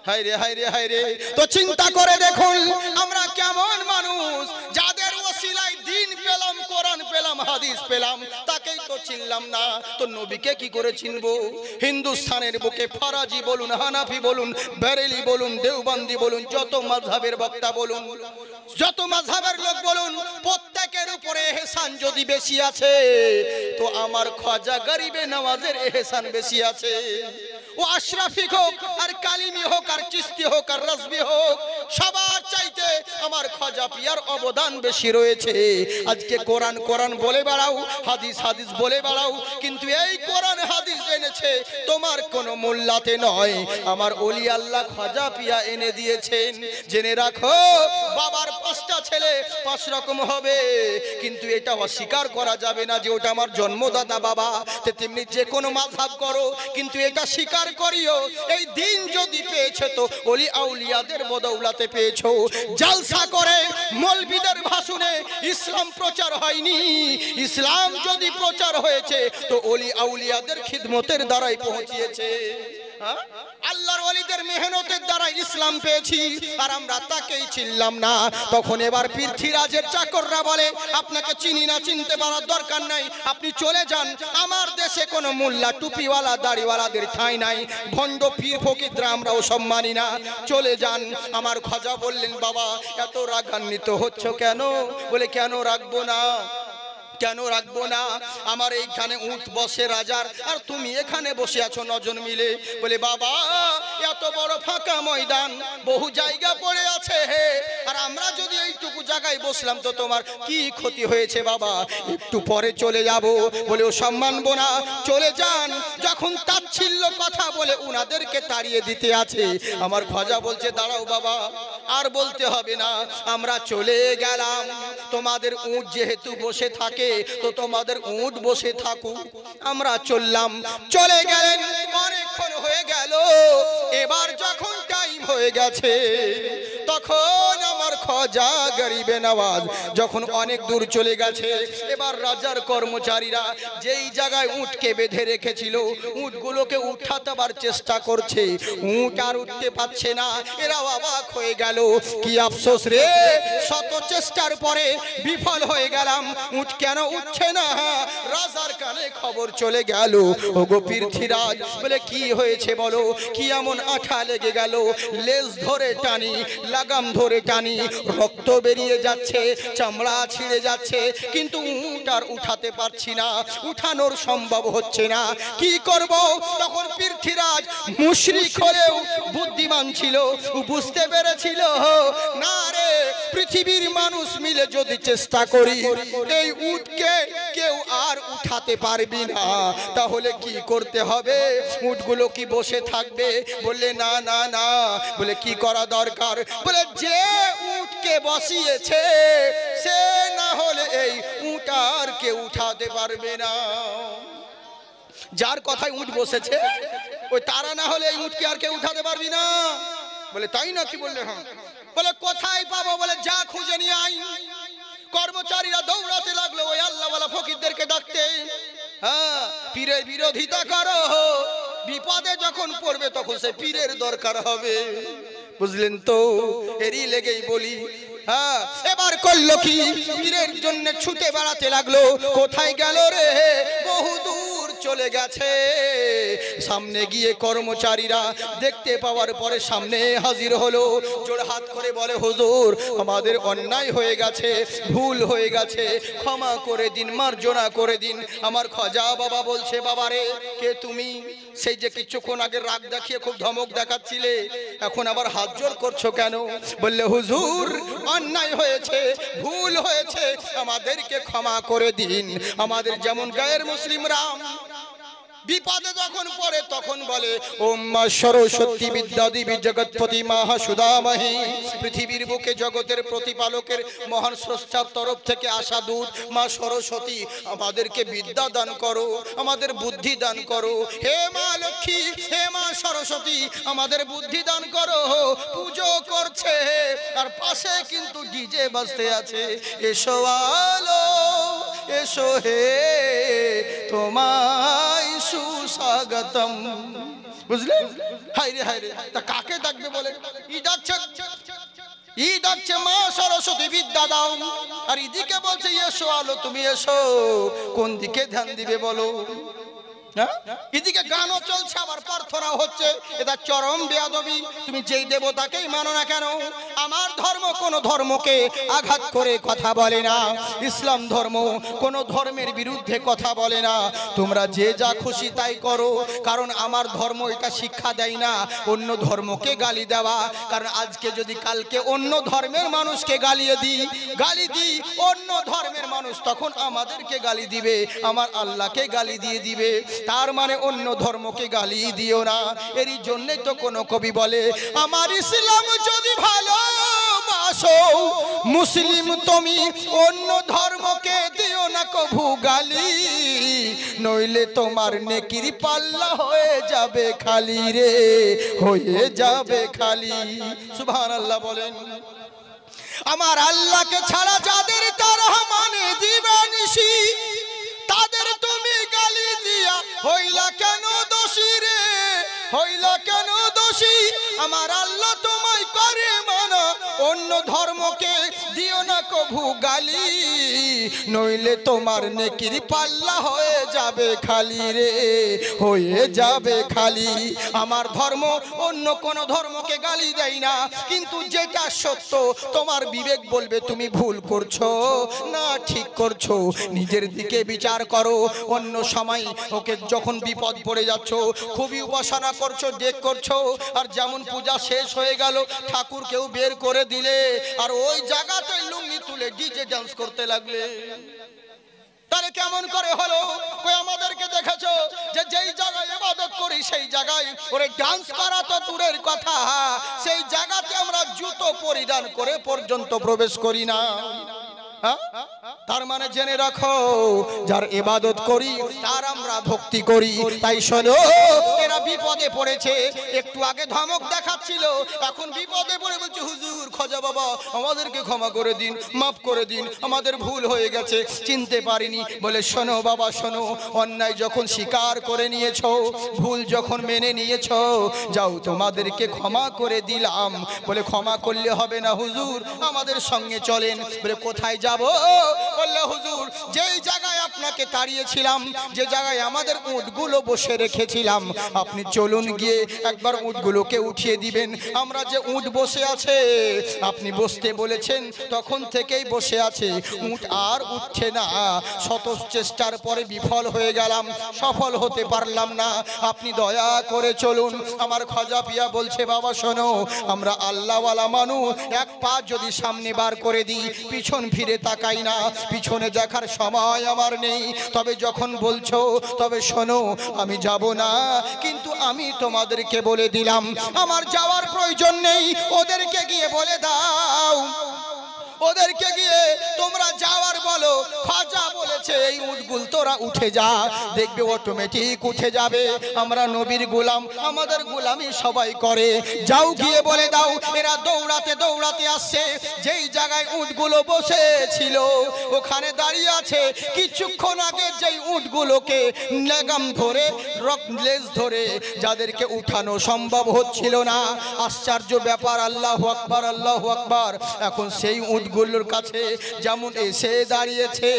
হাইরে হাইরে হাইরে তো চিন্তা করে দেখুন আমরা কেমন মানুষ যাদের ওসিলায় দিন পেলাম কোরআন পেলাম হাদিস পেলাম তাকেই তো চিনলাম না তো নবীকে কি করে চিনবো হিন্দুস্তানের বুকে ফরাজি বলুন হানাফি বলুন বেরেলি বলুন দেওবন্দি বলুন যত মাঝহের বক্তা বলুন যত মাঝহের লোক বলুন প্রত্যেকের উপরে এহসান যদি বেশি আছে তো আমার খজা গরিবে নামাজের এহসান বেশি আছে ও আশরাফিক হোক আর কালিমি হোক আর চিস্তি হোক আর রসবি হোক সবার চাইতে আমার খজা পিয়ার অবদান বেশি রয়েছে আজকে কোরআন কোরআন বলে বেড়াও হাদিস হাদিস বলে বেড়াও কিন্তু এই কোরআন হাদিস এনেছে তোমার কোনো মোল্লাতে নয় আমার অলি আল্লাহ খজা পিয়া এনে দিয়েছেন জেনে রাখো বাবার পাঁচটা ছেলে পাঁচ রকম হবে কিন্তু এটা অস্বীকার করা যাবে না যে ওটা আমার জন্মদাতা বাবা তেমনি যে কোনো মাধাব করো কিন্তু এটা স্বীকার স্বীকার করিও এই দিন যদি পেয়েছে তো অলি আউলিয়াদের বদৌলাতে পেয়েছো জালসা করে মলবিদের ভাষণে ইসলাম প্রচার হয়নি ইসলাম যদি প্রচার হয়েছে তো অলি আউলিয়াদের খিদমতের দ্বারাই পৌঁছিয়েছে আল্লাহর ওলিদের মেহনতের দ্বারা ইসলাম পেয়েছি আর আমরা তাকেই চিনলাম না তখন এবার পৃথ্বীরাজের চাকররা বলে আপনাকে চিনি না চিনতে পারার দরকার নাই আপনি চলে যান আমার দেশে কোনো মোল্লা টুপিওয়ালা দাড়িওয়ালাদের ঠাঁই নাই ভণ্ড পীর ফকিররা আমরাও সম্মানি না চলে যান আমার খজা বললেন বাবা এত রাগান্বিত হচ্ছ কেন বলে কেন রাখবো না কেন রাখবো না আমার এইখানে উঠ বসে রাজার আর তুমি এখানে বসে আছো নজন মিলে বলে বাবা এত বড় ফাঁকা ময়দান বহু জায়গা পড়ে আছে হে আর আমরা যদি এইটুকু জায়গায় বসলাম তো তোমার কি ক্ষতি হয়েছে বাবা একটু পরে চলে যাব বলে ও সম্মান বোনা চলে যান যখন তাচ্ছিল্য কথা বলে উনাদেরকে তাড়িয়ে দিতে আছে আমার খজা বলছে দাঁড়াও বাবা আর বলতে হবে না আমরা চলে গেলাম তোমাদের উঁচ যেহেতু বসে থাকে তো তোমাদের উঠ বসে থাকুক আমরা চললাম চলে গেলেন অনেকক্ষণ হয়ে গেল এবার যখন টাইম হয়ে গেছে তখন খজা গরিবে নওয়াজ যখন অনেক দূর চলে গেছে এবার রাজার কর্মচারীরা যেই জায়গায় উঠকে বেঁধে রেখেছিল উঠগুলোকে উঠাতাবার চেষ্টা করছে উঠ আর উঠতে পারছে না এরা অবাক হয়ে গেল কি আফসোস রে শত চেষ্টার পরে বিফল হয়ে গেলাম উঠ কেন উঠছে না রাজার কানে খবর চলে গেল ওগো পৃথ্বীরাজ বলে কি হয়েছে বলো কি এমন আঠা লেগে গেল লেজ ধরে টানি লাগাম ধরে টানি রক্ত বেরিয়ে যাচ্ছে চামড়া ছিঁড়ে যাচ্ছে কিন্তু উঠ আর উঠাতে পারছি না উঠানোর সম্ভব হচ্ছে না কি করব তখন পৃথ্বীরাজ মুশরিক হলেও বুদ্ধিমান ছিল বুঝতে পেরেছিল না রে পৃথিবীর মানুষ মিলে যদি চেষ্টা করি এই উঠকে কেউ আর উঠাতে পারবি না তাহলে কি করতে হবে উঠগুলো কি বসে থাকবে বললে না না না বলে কি করা দরকার বলে যে উট উঠকে বসিয়েছে সে না হলে এই উট আর কে উঠাতে পারবে না যার কথায় উঠ বসেছে ওই তারা না হলে এই উঠকে আর কে উঠাতে পারবি না বলে তাই না কি বললে হ্যাঁ বলে কোথায় পাবো বলে যা খুঁজে নিয়ে আই কর্মচারীরা দৌড়াতে লাগলো ওই আল্লাহওয়ালা ফকিরদেরকে ডাকতে হ্যাঁ পীরের বিরোধিতা করো বিপদে যখন পড়বে তখন সে পীরের দরকার হবে বুঝলেন তো এরই লেগেই বলি হ্যাঁ এবার করলো কি পীরের জন্য ছুটে বেড়াতে লাগলো কোথায় গেল রে বহুদূর চলে গেছে সামনে গিয়ে কর্মচারীরা দেখতে পাওয়ার পরে সামনে হাজির হলো হাত করে বলে হুজুর আমাদের অন্যায় হয়ে গেছে ভুল হয়ে গেছে ক্ষমা করে দিন মার্জনা করে দিন আমার খজা বাবা বলছে বাবারে কে তুমি সেই যে কিছুক্ষণ আগে রাগ দেখিয়ে খুব ধমক দেখাচ্ছিলে এখন আবার হাত জোর করছো কেন বললে হুজুর অন্যায় হয়েছে ভুল হয়েছে আমাদেরকে ক্ষমা করে দিন আমাদের যেমন গায়ের মুসলিমরা বিপদে যখন পড়ে তখন বলে ওম মা সরস্বতী বিদ্যা দেবী জগৎপতি মাহা সুদামহি পৃথিবীর বুকে জগতের প্রতিপালকের মহান স্রষ্টার তরফ থেকে আসা দূত মা সরস্বতী আমাদেরকে বিদ্যা দান করো আমাদের বুদ্ধি দান করো হে মা লক্ষ্মী হে মা সরস্বতী আমাদের বুদ্ধি দান করো পুজো করছে আর পাশে কিন্তু ডিজে বাজতে আছে এসো আলো এসো হে তোমার সুস্বাগতম বুঝলে হাইরে হাইরে তা কাকে ডাকবে বলে ই ডাকছে ই ডাকছে মা সরস্বতী বিদ্যা দাও আর ইদিকে বলছে এসো আলো তুমি এসো কোন দিকে ধ্যান দিবে বলো হ্যাঁ? এদিকে গানও চলছে আবার প্রার্থনা হচ্ছে এটা চরম বেয়াদবি তুমি যেই দেবতাকেই মানো না কেন আমার ধর্ম কোনো ধর্মকে আঘাত করে কথা বলে না ইসলাম ধর্ম কোনো ধর্মের বিরুদ্ধে কথা বলে না তোমরা যে যা খুশি তাই করো কারণ আমার ধর্ম এটা শিক্ষা দেয় না অন্য ধর্মকে গালি দেওয়া কারণ আজকে যদি কালকে অন্য ধর্মের মানুষকে গালিয়ে দিই গালি দিই অন্য ধর্মের মানুষ তখন আমাদেরকে গালি দিবে আমার আল্লাহকে গালি দিয়ে দিবে তার মানে অন্য ধর্মকে গালি দিও না এরই জন্যই তো কোনো কবি বলে আমার ইসলাম যদি ভালো বাসো মুসলিম তুমি অন্য ধর্মকে দিও না কভু গালি নইলে তোমার নেকির পাল্লা হয়ে যাবে খালি রে হয়ে যাবে খালি সুভান আল্লাহ বলেন আমার আল্লাহকে ছাড়া যাদের তারা মানে দিবানিসি তাদের তুমি গালি দিয়া হইলা কেন দোষী রে হইল কেন দোষী আমার আল্লাহ তোমায় করে মানো অন্য ধর্মকে দিও না কভু গালি নইলে তোমার নেকির পাল্লা হয়ে যাবে খালি রে হয়ে যাবে খালি আমার ধর্ম অন্য কোন ধর্মকে গালি দেয় না কিন্তু যেটা সত্য তোমার বিবেক বলবে তুমি ভুল করছো না ঠিক করছো নিজের দিকে বিচার করো অন্য সময় ওকে যখন বিপদ পড়ে যাচ্ছ খুবই উপাসনা করছো ডেক করছো আর যেমন পূজা শেষ হয়ে গেল ঠাকুরকেও বের করে দিলে আর ওই জায়গাতে লুঙ্গি তুলে ডিজে ডান্স করতে লাগলে তাহলে কেমন করে হলো ওই আমাদেরকে দেখেছো যে যেই জায়গায় ইবাদত করি সেই জায়গায় ওরে ডান্স করা তো দূরের কথা সেই জায়গাতে আমরা জুতো পরিধান করে পর্যন্ত প্রবেশ করি না তার মানে জেনে রাখো যার ইবাদত করি তার আমরা ভক্তি করি তাই শোনো এরা বিপদে পড়েছে একটু আগে ধমক দেখাচ্ছিল এখন বিপদে পড়ে বলছে হুজুর খোঁজা বাবা আমাদেরকে ক্ষমা করে দিন মাফ করে দিন আমাদের ভুল হয়ে গেছে চিনতে পারিনি বলে শোনো বাবা শোনো অন্যায় যখন স্বীকার করে নিয়েছ ভুল যখন মেনে নিয়েছ যাও তোমাদেরকে ক্ষমা করে দিলাম বলে ক্ষমা করলে হবে না হুজুর আমাদের সঙ্গে চলেন বলে কোথায় যা যাব বললে হুজুর যেই জায়গায় আপনাকে তাড়িয়েছিলাম যে জায়গায় আমাদের উটগুলো বসে রেখেছিলাম আপনি চলুন গিয়ে একবার উটগুলোকে উঠিয়ে দিবেন আমরা যে উঁট বসে আছে আপনি বসতে বলেছেন তখন থেকেই বসে আছে উঁট আর উঠছে না শত চেষ্টার পরে বিফল হয়ে গেলাম সফল হতে পারলাম না আপনি দয়া করে চলুন আমার খজা পিয়া বলছে বাবা শোনো আমরা আল্লাহওয়ালা মানুষ এক পা যদি সামনে বার করে দিই পিছন ফিরে তাকাই না পিছনে দেখার সময় আমার নেই তবে যখন বলছো তবে শোনো আমি যাব না কিন্তু আমি তোমাদেরকে বলে দিলাম আমার যাওয়ার প্রয়োজন নেই ওদেরকে গিয়ে বলে দাও ওদেরকে গিয়ে তোমরা যাওয়ার বলো খাজা বলেছে এই উঠগুল তোরা উঠে যা দেখবে অটোমেটিক উঠে যাবে আমরা নবীর গোলাম আমাদের গোলামি সবাই করে যাও গিয়ে বলে দাও এরা দৌড়াতে দৌড়াতে আসছে যেই জায়গায় উঠগুলো বসেছিল ওখানে দাঁড়িয়ে আছে কিছুক্ষণ আগে যেই উঠগুলোকে নাগাম ধরে রকলেস লেজ ধরে যাদেরকে উঠানো সম্ভব হচ্ছিল না আশ্চর্য ব্যাপার আল্লাহ আকবার আল্লাহ আকবার এখন সেই উঠ উটগুলোর কাছে যেমন এসে দাঁড়িয়েছে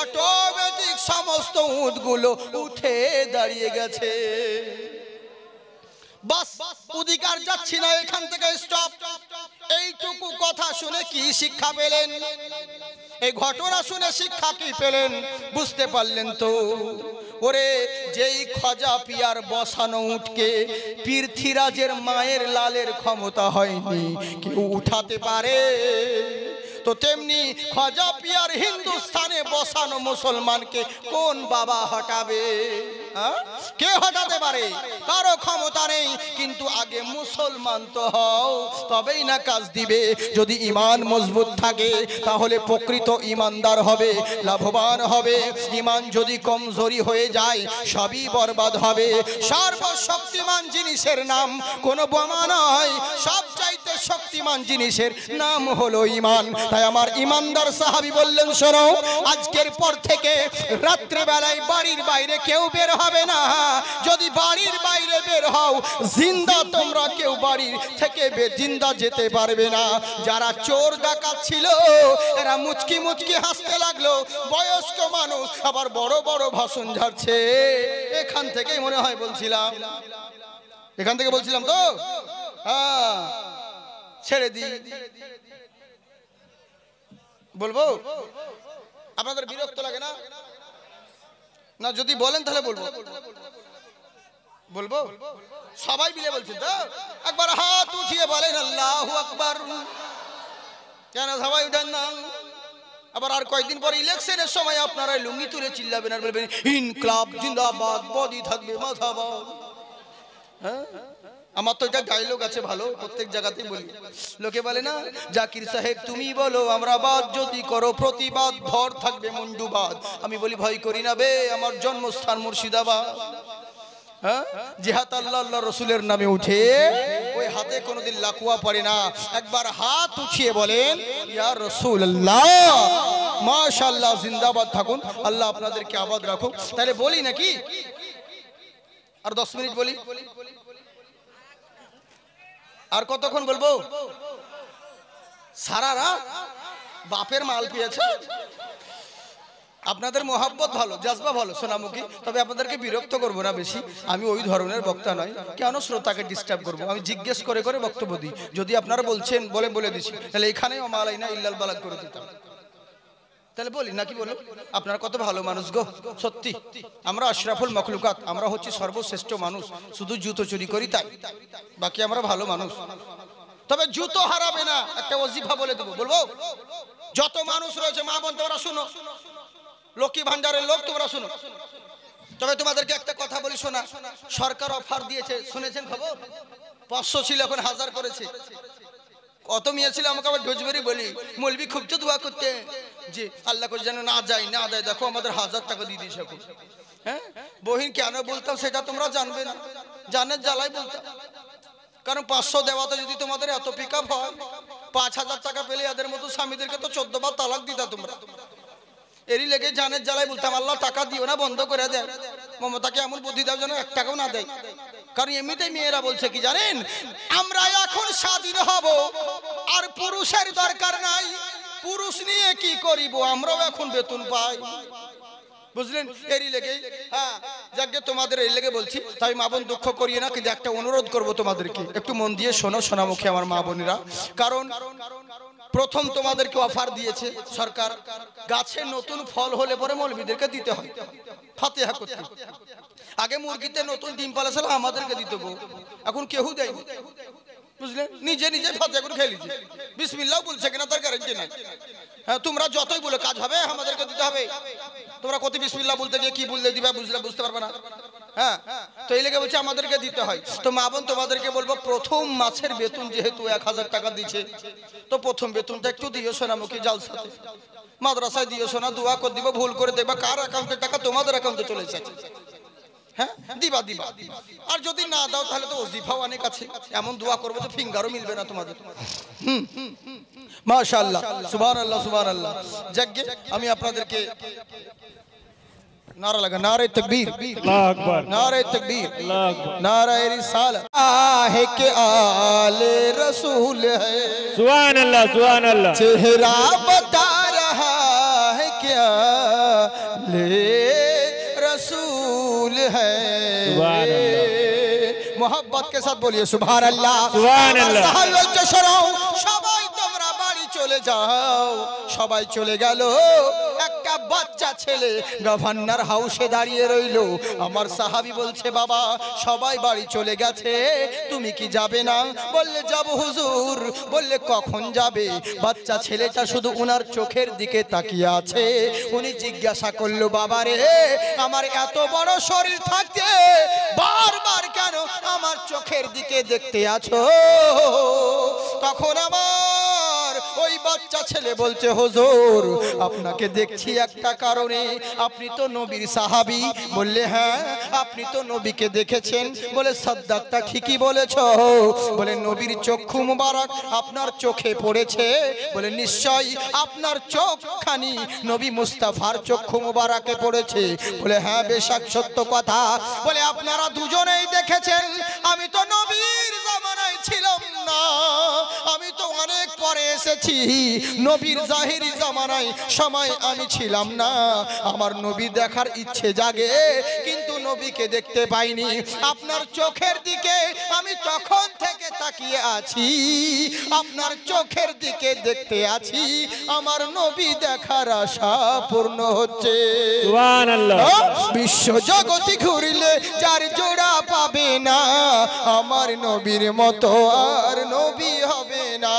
অটোমেটিক সমস্ত উটগুলো উঠে দাঁড়িয়ে গেছে অধিকার যাচ্ছি না এখান থেকে এইটুকু কথা শুনে কি শিক্ষা পেলেন এই ঘটনা শুনে শিক্ষা পেলেন বুঝতে পারলেন তো ওরে যেই খজা পিয়ার বসানো উঠকে পৃথ্বীরাজের মায়ের লালের ক্ষমতা হয়নি কেউ উঠাতে পারে তো তেমনি খজা পিয়ার হিন্দুস্থানে বসানো মুসলমানকে কোন বাবা হটাবে হ্যাঁ? কে হটাতে পারে কারো ক্ষমতা নেই কিন্তু আগে মুসলমান তো হও তবেই না কাজ দিবে যদি ইমান মজবুত থাকে তাহলে প্রকৃত ইমানদার হবে লাভবান হবে ইমান যদি কমজোরি হয়ে যায় সবই বরবাদ হবে সর্বশক্তিমান জিনিসের নাম কোনো বোমা নয় সব চাইতে শক্তিমান জিনিসের নাম হলো ইমান তাই আমার ইমানদার সাহাবি বললেন শোনো আজকের পর থেকে রাত্রেবেলায় বাড়ির বাইরে কেউ বের হবে না যদি বাড়ির বাইরে বের হও জিন্দা তোমরা কেউ বাড়ির থেকে জিন্দা যেতে পারবে না যারা চোর ডাকা ছিল এরা মুচকি মুচকি হাসতে লাগলো বয়স্ক মানুষ আবার বড় বড় ভাষণ ঝাড়ছে এখান থেকেই মনে হয় বলছিলাম এখান থেকে বলছিলাম তো হ্যাঁ ছেড়ে দিই বলবো আপনাদের বিরক্ত লাগে না না যদি বলেন তাহলে বলবো বলবো সবাই মিলে বলছেন তো একবার হাত উঠিয়ে বলেন আল্লাহ আকবর কেন সবাই উঠান না আবার আর কয়েকদিন পর ইলেকশনের সময় আপনারা লুঙ্গি তুলে চিল্লাবেন আর বলবেন ইনকলাব জিন্দাবাদ বদি থাকবে মাথাবাদ হ্যাঁ আমার তো এটা ডায়লগ আছে ভালো প্রত্যেক জায়গাতেই বলি লোকে বলে না জাকির সাহেব তুমি বলো আমরা বাদ যদি করো প্রতিবাদ ভর থাকবে মন্ডুবাদ আমি বলি ভয় করি না বে আমার জন্মস্থান মুর্শিদাবাদ হ্যাঁ আল্লাহ রসুলের নামে ওই হাতে কোনোদিন লাকুয়া পড়ে না একবার হাত উঠিয়ে ইয়া রসুল আল্লাহ জিন্দাবাদ থাকুন আল্লাহ আপনাদেরকে আবাদ রাখুন তাহলে বলি নাকি আর দশ মিনিট বলি আর কতক্ষণ বলবো সারারা বাপের মাল পেয়েছে আপনাদের মহাব্বত ভালো জাজবা ভালো সোনামুখী তবে আপনাদেরকে বিরক্ত করব না বেশি আমি ওই ধরনের বক্তা নয় কেন শ্রোতাকে ডিস্টার্ব করব আমি জিজ্ঞেস করে করে বক্তব্য দিই যদি আপনারা বলছেন বলে বলে দিছি তাহলে এখানেও না ইল্লাল বালাক করে দিতাম তাহলে বলি নাকি বলো আপনারা কত ভালো মানুষ গো সত্যি আমরা আশরাফুল মখলুকাত আমরা হচ্ছি সর্বশ্রেষ্ঠ মানুষ শুধু জুতো চুরি করি তাই বাকি আমরা ভালো মানুষ তবে জুতো হারাবে না একটা ওজিফা বলে দেবো বলবো যত মানুষ রয়েছে মা বোন তোমরা শুনো লক্ষ্মী ভান্ডারের লোক তোমরা শুনো তবে তোমাদেরকে একটা কথা বলি শোনা সরকার অফার দিয়েছে শুনেছেন খবর পাঁচশো ছিল এখন হাজার করেছে কত মেয়ে ছিল আমাকে আবার ডোজবেরি বলি মলবি খুব তো দোয়া করতে যে আল্লাহ করে যেন না যাই না দেয় দেখো আমাদের হাজার টাকা দিয়ে দিয়েছে এখন হ্যাঁ বহিন কেন বলতাম সেটা তোমরা জানবে না জানের জ্বালাই বলতাম কারণ পাঁচশো দেওয়াতে যদি তোমাদের এত পিক আপ হয় পাঁচ হাজার টাকা পেলে এদের মতো স্বামীদেরকে তো চোদ্দ বার তালাক দিতা তোমরা এরই লেগে জানের জ্বালাই বলতাম আল্লাহ টাকা দিও না বন্ধ করে দেয় মমতাকে এমন বুদ্ধি দাও যেন এক টাকাও না দেয় কারণ এমনিতেই মেয়েরা বলছে কি জানেন আমরা এখন স্বাধীন হব আর পুরুষের দরকার নাই পুরুষ নিয়ে কি করিব আমরাও এখন বেতন পাই বুঝলেন এরই লেগে হ্যাঁ যাকে তোমাদের এই লেগে বলছি তাই মা বোন দুঃখ করিয়ে না কিন্তু একটা অনুরোধ করবো তোমাদেরকে একটু মন দিয়ে শোনো সোনামুখী আমার মা বোনেরা কারণ প্রথম তোমাদেরকে অফার দিয়েছে সরকার গাছে নতুন ফল হলে পরে মৌলবীদেরকে দিতে হয় ফাতেহা আগে মুরগিতে নতুন ডিম পালা আমাদেরকে দিতে এখন কেহ দেয় বুঝলে নিজে নিজে ফাতিয়া করে খেয়ে লিখে বিসমিল্লাও বলছে কিনা তার গ্যারেন্টি নাই হ্যাঁ তোমরা যতই বলে কাজ হবে আমাদেরকে দিতে হবে তোমরা কত বিসমিল্লা বলতে গিয়ে কি বললে দিবা বুঝলে বুঝতে পারবে না হ্যাঁ তো এই লেগে বলছে আমাদেরকে দিতে হয় তো মা বোন তোমাদেরকে বলবো প্রথম মাছের বেতন যেহেতু এক হাজার টাকা দিচ্ছে তো প্রথম বেতনটা একটু দিও সোনামুখী জালসাতে মাদ্রাসায় দিও সোনা দোয়া করে দিব ভুল করে দেবা কার অ্যাকাউন্টে টাকা তোমাদের অ্যাকাউন্টে চলে যাচ্ছে হ্যাঁ দিবা দিবা আর যদি না দাও তাহলে তো ওজিফাও অনেক আছে এমন দোয়া করবো যে ফিঙ্গারও মিলবে না তোমাদের মাশাল্লাহ সুবাহ আল্লাহ সুবাহ আল্লাহ যাকে আমি আপনাদেরকে নারা লাগা নারে তকবীর নারে তকবীর নারা রিসাল আহে কে আলে রসূল হে সুবহান আল্লাহ চেহারা বতা সব साथ बोलिए सुभान अल्लाह सुभान সবাই তোমরা বাড়ি চলে যাও সবাই চলে গেল এক একটা বাচ্চা ছেলে গভর্নর হাউসে দাঁড়িয়ে রইল আমার সাহাবি বলছে বাবা সবাই বাড়ি চলে গেছে তুমি কি যাবে না বললে যাব হুজুর বললে কখন যাবে বাচ্চা ছেলেটা শুধু উনার চোখের দিকে তাকিয়ে আছে উনি জিজ্ঞাসা করলো বাবা রে আমার এত বড় শরীর থাকতে বারবার কেন আমার চোখের দিকে দেখতে আছো তখন আমার ওই বাচ্চা ছেলে বলছে হুজুর আপনাকে দেখছি একটা কারণে আপনি তো নবীর সাহাবি বললে হ্যাঁ আপনি তো নবীকে দেখেছেন বলে সাদ্দাকটা ঠিকই বলেছ বলে নবীর চক্ষু মুবারক আপনার চোখে পড়েছে বলে নিশ্চয় আপনার চোখখানি নবী মুস্তাফার চক্ষু মুবারকে পড়েছে বলে হ্যাঁ বেশাক সত্য কথা বলে আপনারা দুজনেই দেখেছেন আমি তো নবীর জামানায় ছিলাম না আমি তো অনেক পরে এসেছি নবীর জাহিরি জামানায় সময় আমি ছিল ছিলাম না আমার নবী দেখার ইচ্ছে জাগে কিন্তু নবীকে দেখতে পাইনি আপনার চোখের দিকে আমি তখন থেকে তাকিয়ে আছি আপনার চোখের দিকে দেখতে আছি আমার নবী দেখার আশা পূর্ণ হচ্ছে বিশ্ব জগতে ঘুরিলে চার জোড়া পাবে না আমার নবীর মতো আর নবী হবে না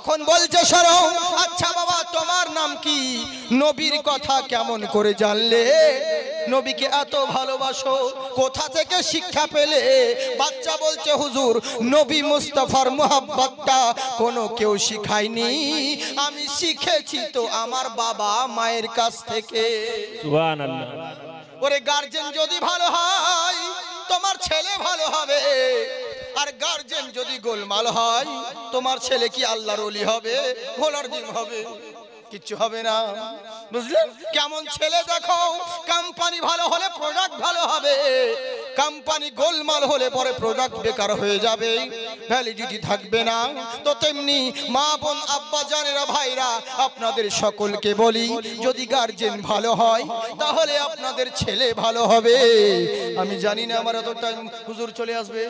তখন বলছে সরম আচ্ছা বাবা তোমার নাম কি নবীর কথা কেমন করে জানলে নবীকে এত ভালোবাসো কোথা থেকে শিক্ষা পেলে বাচ্চা বলছে হুজুর নবী মুস্তফার মোহাব্বতটা কোনো কেউ শিখায়নি আমি শিখেছি তো আমার বাবা মায়ের কাছ থেকে ওরে গার্জেন যদি ভালো হয় তোমার ছেলে ভালো হবে আর গার্জেন যদি গোলমাল হয় তোমার ছেলে কি আল্লাহর অলি হবে ভোলার দিন হবে কিচ্ছু হবে না বুঝলেন কেমন ছেলে দেখো কোম্পানি ভালো হলে প্রোডাক্ট ভালো হবে কোম্পানি গোলমাল হলে পরে প্রোডাক্ট বেকার হয়ে যাবে ভ্যালিডিটি থাকবে না তো তেমনি মা বোন আব্বা জানেরা ভাইরা আপনাদের সকলকে বলি যদি গার্জেন ভালো হয় তাহলে আপনাদের ছেলে ভালো হবে আমি জানি না আমার এত টাইম হুজুর চলে আসবে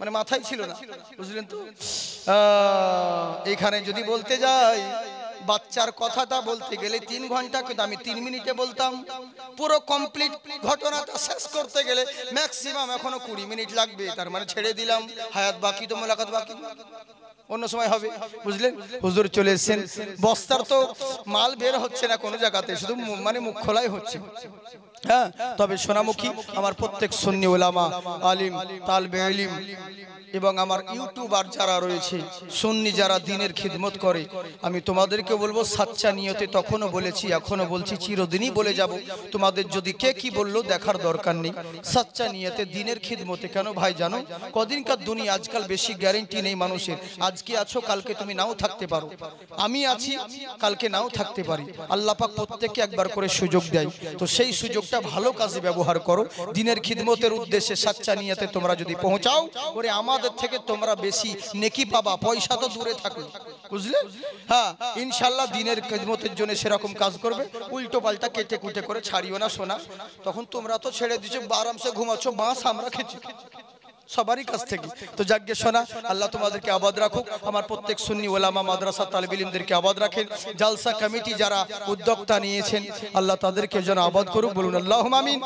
মানে মাথায় ছিল না বুঝলেন তো এখানে যদি বলতে যাই বাচ্চার কথাটা বলতে গেলে তিন ঘন্টা কিন্তু আমি তিন মিনিটে বলতাম পুরো কমপ্লিট ঘটনাটা শেষ করতে গেলে ম্যাক্সিমাম এখনো কুড়ি মিনিট লাগবে তার মানে ছেড়ে দিলাম হায়াত বাকি তো মোলাকাত বাকি অন্য সময় হবে বুঝলেন হুজুর চলে এসছেন বস্তার তো মাল বের হচ্ছে না কোনো জায়গাতে শুধু মানে মুখ খোলাই হচ্ছে হ্যাঁ তবে সোনামুখী আমার প্রত্যেক সন্নি ওলামা আলিম তালবে আলিম এবং আমার ইউটিউবার যারা রয়েছে সন্নি যারা দিনের খিদমত করে আমি তোমাদেরকে বলবো সাচ্চা নিয়তে তখনও বলেছি এখনও বলছি চিরদিনই বলে যাব তোমাদের যদি কে কি বললো দেখার দরকার নেই সাচ্চা নিয়তে দিনের খিদমতে কেন ভাই জানো কদিনকার দুনিয়া আজকাল বেশি গ্যারেন্টি নেই মানুষের আজকে আছো কালকে তুমি নাও থাকতে পারো আমি আছি কালকে নাও থাকতে পারি আল্লাপাক প্রত্যেককে একবার করে সুযোগ দেয় তো সেই সুযোগটা ভালো কাজে ব্যবহার করো দিনের খিদমতের উদ্দেশ্যে সাচ্চা নিয়তে তোমরা যদি পৌঁছাও করে আমার আমাদের থেকে তোমরা বেশি নেকি পাবা পয়সা তো দূরে থাকলো বুঝলে হ্যাঁ ইনশাল্লাহ দিনের খেদমতের জন্য সেরকম কাজ করবে উল্টো পাল্টা কেটে কুটে করে ছাড়িও না সোনা তখন তোমরা তো ছেড়ে দিচ্ছ আরামসে ঘুমাচ্ছ বাঁশ আমরা খেছি সবারই কাছ থেকে তো যাজ্ঞে শোনা আল্লাহ তোমাদেরকে আবাদ রাখুক আমার প্রত্যেক সুন্নি ওলামা মাদ্রাসা তালবিলিমদেরকে আবাদ রাখেন জালসা কমিটি যারা উদ্যোক্তা নিয়েছেন আল্লাহ তাদেরকে যেন আবাদ করুক বলুন আল্লাহ মামিন